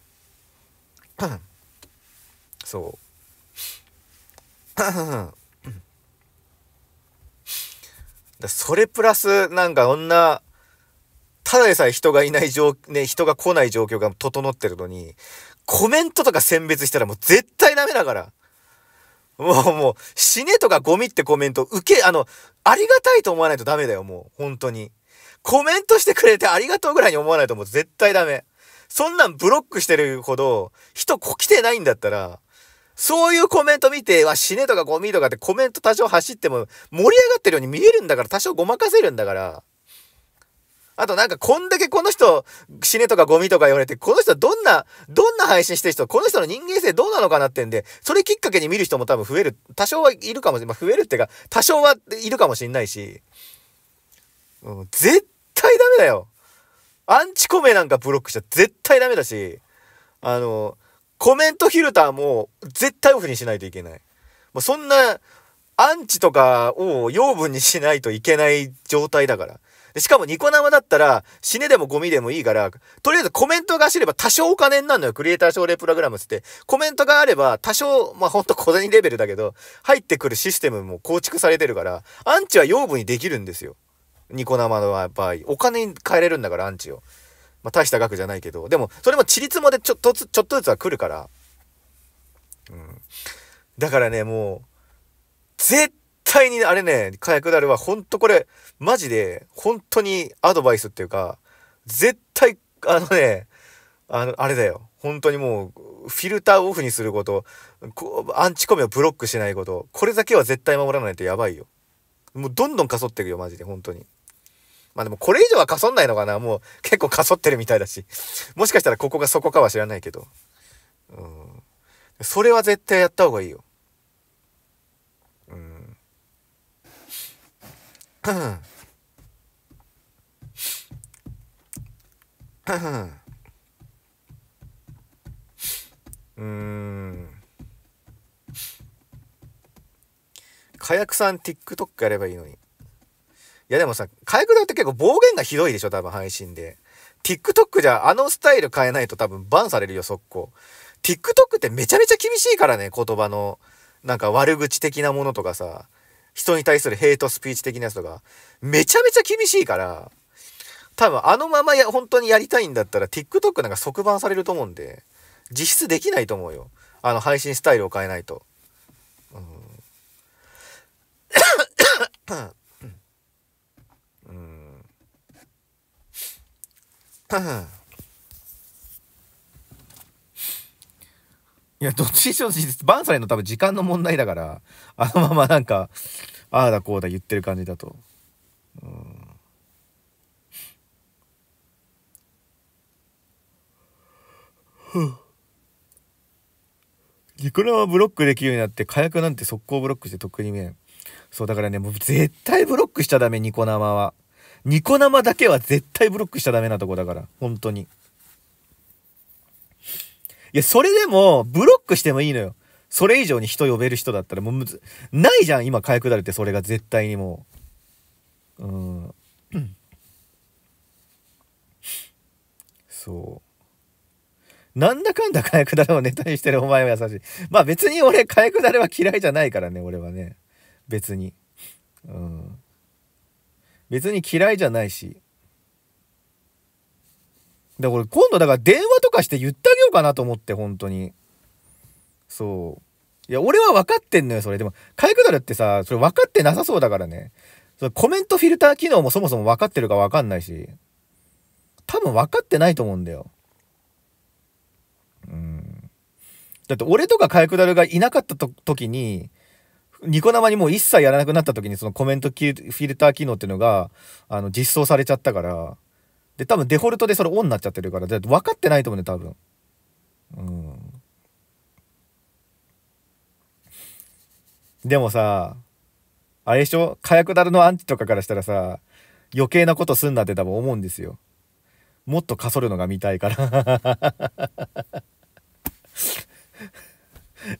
そう。だそれプラス、なんか女、ただでさえ人がいない状、ね、人が来ない状況が整ってるのに、コメントとか選別したらもう絶対ダメだから。もう、もう、死ねとかゴミってコメント、受け、あの、ありがたいと思わないとダメだよ、もう、本当に。コメントしてくれてありがとうぐらいに思わないともう絶対ダメ。そんなんブロックしてるほど、人来てないんだったら、そういうコメント見て、わ、死ねとかゴミとかってコメント多少走っても盛り上がってるように見えるんだから、多少ごまかせるんだから、あとなんかこんだけこの人死ねとかゴミとか言われて、この人どんな、どんな配信してる人、この人の人間性どうなのかなってんで、それきっかけに見る人も多分増える、多少はいるかもしれない。まあ、増えるっていうか、多少はいるかもしんないし、うん、絶対ダメだよ。アンチコメなんかブロックしちゃ絶対ダメだし、あの、コメントフィルターも絶対オフにしないといけない。も、ま、う、あ、そんな、アンチとかを養分にしないといけない状態だから。しかもニコ生だったら、死ねでもゴミでもいいから、とりあえずコメントが走れば多少お金になるのよ。クリエイター奨励プログラムつって。コメントがあれば、多少、まあ、ほんと小銭レベルだけど、入ってくるシステムも構築されてるから、アンチは養分にできるんですよ。ニコ生の場合。お金に変えれるんだから、アンチを。まあ、大した額じゃないけど。でも、それもチリツモでちょっとずつ、ちょっとずつは来るから。うん。だからね、もう、絶対にあれね、火薬だれは、ほんとこれ、マジで、本当にアドバイスっていうか、絶対、あのね、あの、あれだよ。本当にもう、フィルターオフにすること、こアンチコミをブロックしないこと、これだけは絶対守らないとやばいよ。もうどんどんかそっていくよ、マジで、本当に。まあでもこれ以上はかそんないのかなもう結構かそってるみたいだし。もしかしたらここがそこかは知らないけど。うん。それは絶対やった方がいいよ。うん。火薬さん TikTok やればいいのに。いやでもさ、火薬だって結構暴言がひどいでしょ多分配信で。TikTok じゃあのスタイル変えないと多分バンされるよ、速攻。TikTok ってめちゃめちゃ厳しいからね、言葉の。なんか悪口的なものとかさ。人に対するヘイトスピーチ的なやつとか、めちゃめちゃ厳しいから、多分あのままや、本当にやりたいんだったら TikTok なんか即番されると思うんで、実質できないと思うよ。あの配信スタイルを変えないと。うんうん。いや、どっちにしろ、バンサイの多分時間の問題だから、[LAUGHS] あのままなんか、ああだこうだ言ってる感じだと。うん。ニコ生はブロックできるようになって火薬なんて速攻ブロックしてとっくに見えんそうだからねもう絶対ブロックしちゃダメニコ生はニコ生だけは絶対ブロックしちゃダメなとこだから本当にいや、それでも、ブロックしてもいいのよ。それ以上に人呼べる人だったら、もうむず、ないじゃん、今、かやくだるって、それが絶対にもう。うん。[CLEARS THROAT] そう。なんだかんだかやくだるをネタにしてるお前は優しい。まあ別に俺、かやくだるは嫌いじゃないからね、俺はね。別に。うん。別に嫌いじゃないし。から今度だから電話とかして言ってあげようかなと思って、本当に。そう。いや、俺は分かってんのよ、それ。でも、かいくだるってさ、それ分かってなさそうだからね。そのコメントフィルター機能もそもそも分かってるか分かんないし。多分分かってないと思うんだよ。うん。だって俺とかかいくだるがいなかったと時に、ニコ生にもう一切やらなくなった時にそのコメントフィルター機能っていうのが、あの、実装されちゃったから、で、多分デフォルトでそれオンになっちゃってるから、分かってないと思うね、多分。うん。でもさ、あれでしょ火薬だるのアンチとかからしたらさ、余計なことすんなって多分思うんですよ。もっとかそるのが見たいから [LAUGHS]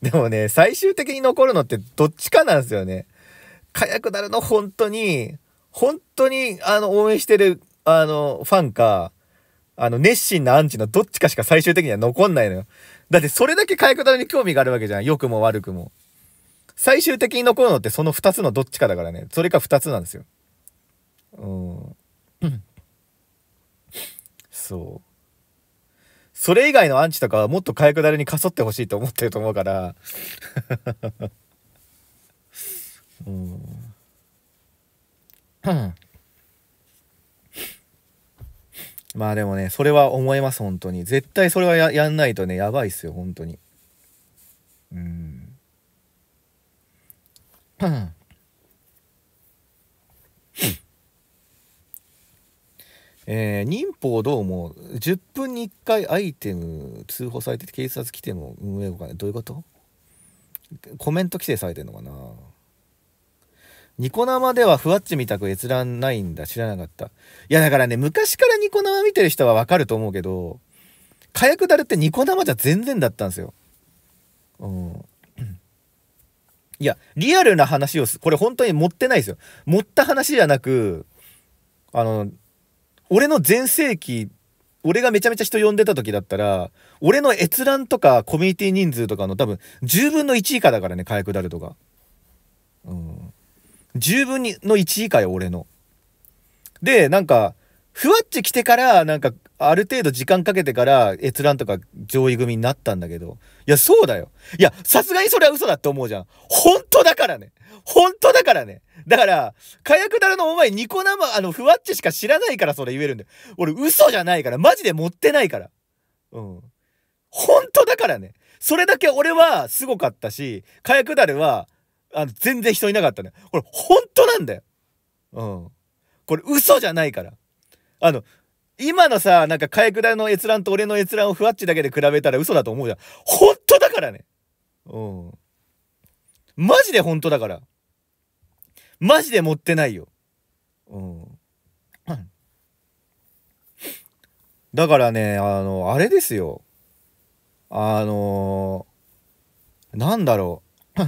でもね、最終的に残るのってどっちかなんですよね。火薬だるの本当に、本当にあの応援してるあの、ファンか、あの、熱心なアンチのどっちかしか最終的には残んないのよ。だってそれだけ買い方に興味があるわけじゃん。良くも悪くも。最終的に残るのってその2つのどっちかだからね。それか2つなんですよ。うん。[COUGHS] そう。それ以外のアンチとかはもっと火薬だれにかそってほしいと思ってると思うから [LAUGHS] うん。まあでもね、それは思います、本当に。絶対それはやんないとね、やばいっすよ、本当に。うん。[COUGHS] えー、忍法どうも10分に1回アイテム通報されて警察来ても運営後かどういうことコメント規制されてんのかなニコ生ではふわっちみたく閲覧ないんだ。知らなかった。いや、だからね、昔からニコ生見てる人はわかると思うけど、火薬だるってニコ生じゃ全然だったんですよ。うん。いや、リアルな話をす、これ本当に持ってないですよ。持った話じゃなく、あの、俺の全盛期、俺がめちゃめちゃ人呼んでた時だったら、俺の閲覧とかコミュニティ人数とかの多分10分の1以下だからね、火薬だるとか。うん。10分の1以下よ、俺の。で、なんか、ふわっち来てから、なんか、ある程度時間かけてから閲覧とか上位組になったんだけど。いや、そうだよ。いや、さすがにそれは嘘だって思うじゃん。本当だからね。本当だからね。だから、火薬だらのお前ニコ生、あの、ふわっちしか知らないからそれ言えるんだよ。俺嘘じゃないから。マジで持ってないから。うん。本当だからね。それだけ俺はすごかったし、火薬だるは、あの、全然人いなかったね。これ、本当なんだよ。うん。これ、嘘じゃないから。あの、今のさ、なんか、かえくだの閲覧と俺の閲覧をふわっちだけで比べたら嘘だと思うじゃん。本当だからね。うん。マジで本当だから。マジで持ってないよ。うん。だからね、あの、あれですよ。あのー、なんだろう。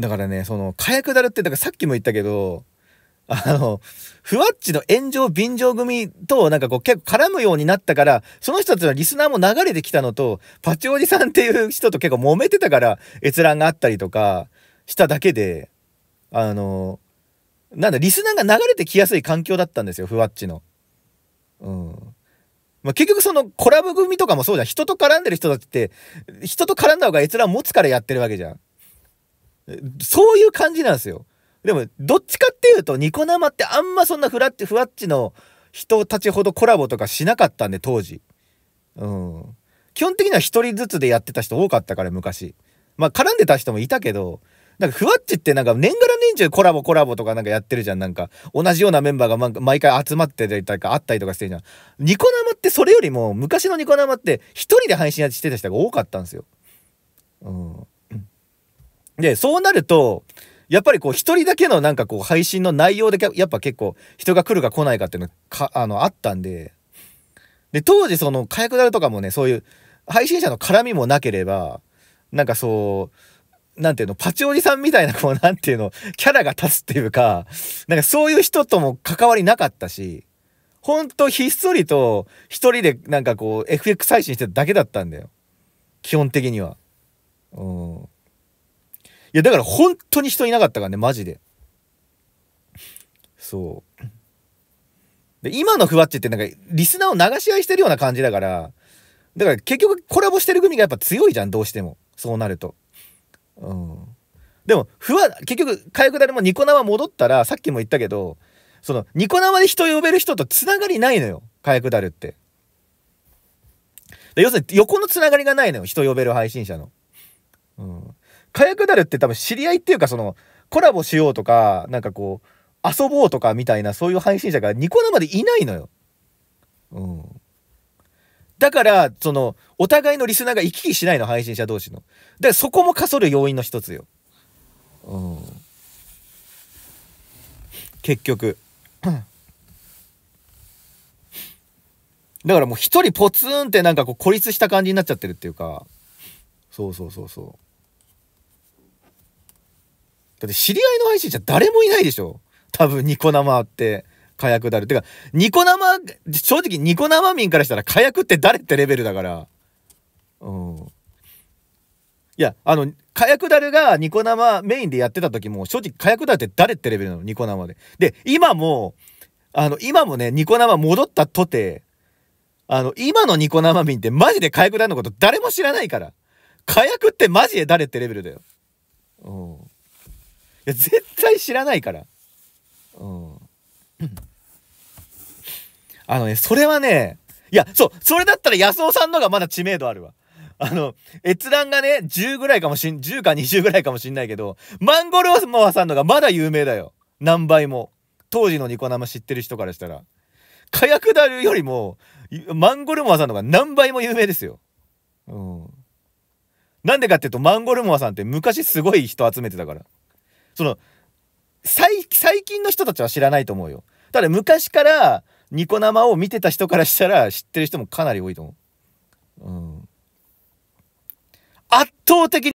だからね、その、火薬だるって、だからさっきも言ったけど、あの、ふわっちの炎上便乗組となんかこう結構絡むようになったから、その人たちのリスナーも流れてきたのと、パチおじさんっていう人と結構揉めてたから閲覧があったりとかしただけで、あの、なんだ、リスナーが流れてきやすい環境だったんですよ、ふわっちの。うん。まあ、結局そのコラボ組とかもそうじゃん。人と絡んでる人たちって、人と絡んだ方が閲覧持つからやってるわけじゃん。そういう感じなんですよ。でも、どっちかっていうと、ニコ生ってあんまそんなフラッチ、ふわっちの人たちほどコラボとかしなかったんで、当時。うん。基本的には一人ずつでやってた人多かったから、昔。まあ、絡んでた人もいたけど、なんか、ふわっちってなんか、年がら年中コラボコラボとかなんかやってるじゃん。なんか、同じようなメンバーが毎回集まってたりとか、あったりとかしてるじゃん。ニコ生ってそれよりも、昔のニコ生って、一人で配信してた人が多かったんですよ。うん。で、そうなると、やっぱりこう一人だけのなんかこう配信の内容でやっぱ結構人が来るか来ないかっていうのか、あの、あったんで、で、当時その火薬だるとかもね、そういう配信者の絡みもなければ、なんかそう、なんていうの、パチオリさんみたいなこう、[LAUGHS] なんていうの、キャラが立つっていうか、なんかそういう人とも関わりなかったし、ほんとひっそりと一人でなんかこう FX 配信してただけだったんだよ。基本的には。うん。いや、だから本当に人いなかったからね、マジで。そう。で、今のふわっちってなんか、リスナーを流し合いしてるような感じだから、だから結局コラボしてる組がやっぱ強いじゃん、どうしても。そうなると。うん。でも、ふわ、結局、火薬だるもニコ生戻ったら、さっきも言ったけど、その、ニコ生で人呼べる人とつながりないのよ、火薬だるって。で要するに横のつながりがないのよ人呼べる配信者の。うん、かゆくるって多分知り合いっていうかその、コラボしようとか、なんかこう、遊ぼうとかみたいなそういう配信者がニコ生でいないのよ。うん。だから、その、お互いのリスナーが行き来しないの、配信者同士の。だからそこもかそる要因の一つよ。うん。結局。だからもう一人ポツンってなんかこう孤立した感じになっちゃってるっていうか。そうそうそうそう。だって知り合いの配信者誰もいないでしょ多分ニコ生って。火薬だるる。てか、ニコ生、正直ニコ生民からしたら火薬って誰ってレベルだから。うん。いや、あの、火薬だるがニコ生メインでやってた時も、正直火薬だるって誰ってレベルなの、ニコ生で。で、今も、あの、今もね、ニコ生戻ったとて、あの、今のニコ生民ってマジで火薬だるのこと誰も知らないから。火薬ってマジで誰ってレベルだよ。うん。や絶対知らないからうんあのねそれはねいやそうそれだったら安尾さんのがまだ知名度あるわあの閲覧がね10ぐらいかもしん10か20ぐらいかもしんないけどマンゴルモマさんのがまだ有名だよ何倍も当時のニコ生知ってる人からしたら火薬だるよりもマンゴルモアさんのが何倍も有名ですよ。うん。なんでかっていうとマンゴルモアさんって昔すごい人集めてたから。その最近の人たちは知らないと思うよただ昔からニコ生を見てた人からしたら知ってる人もかなり多いと思ううん圧倒的に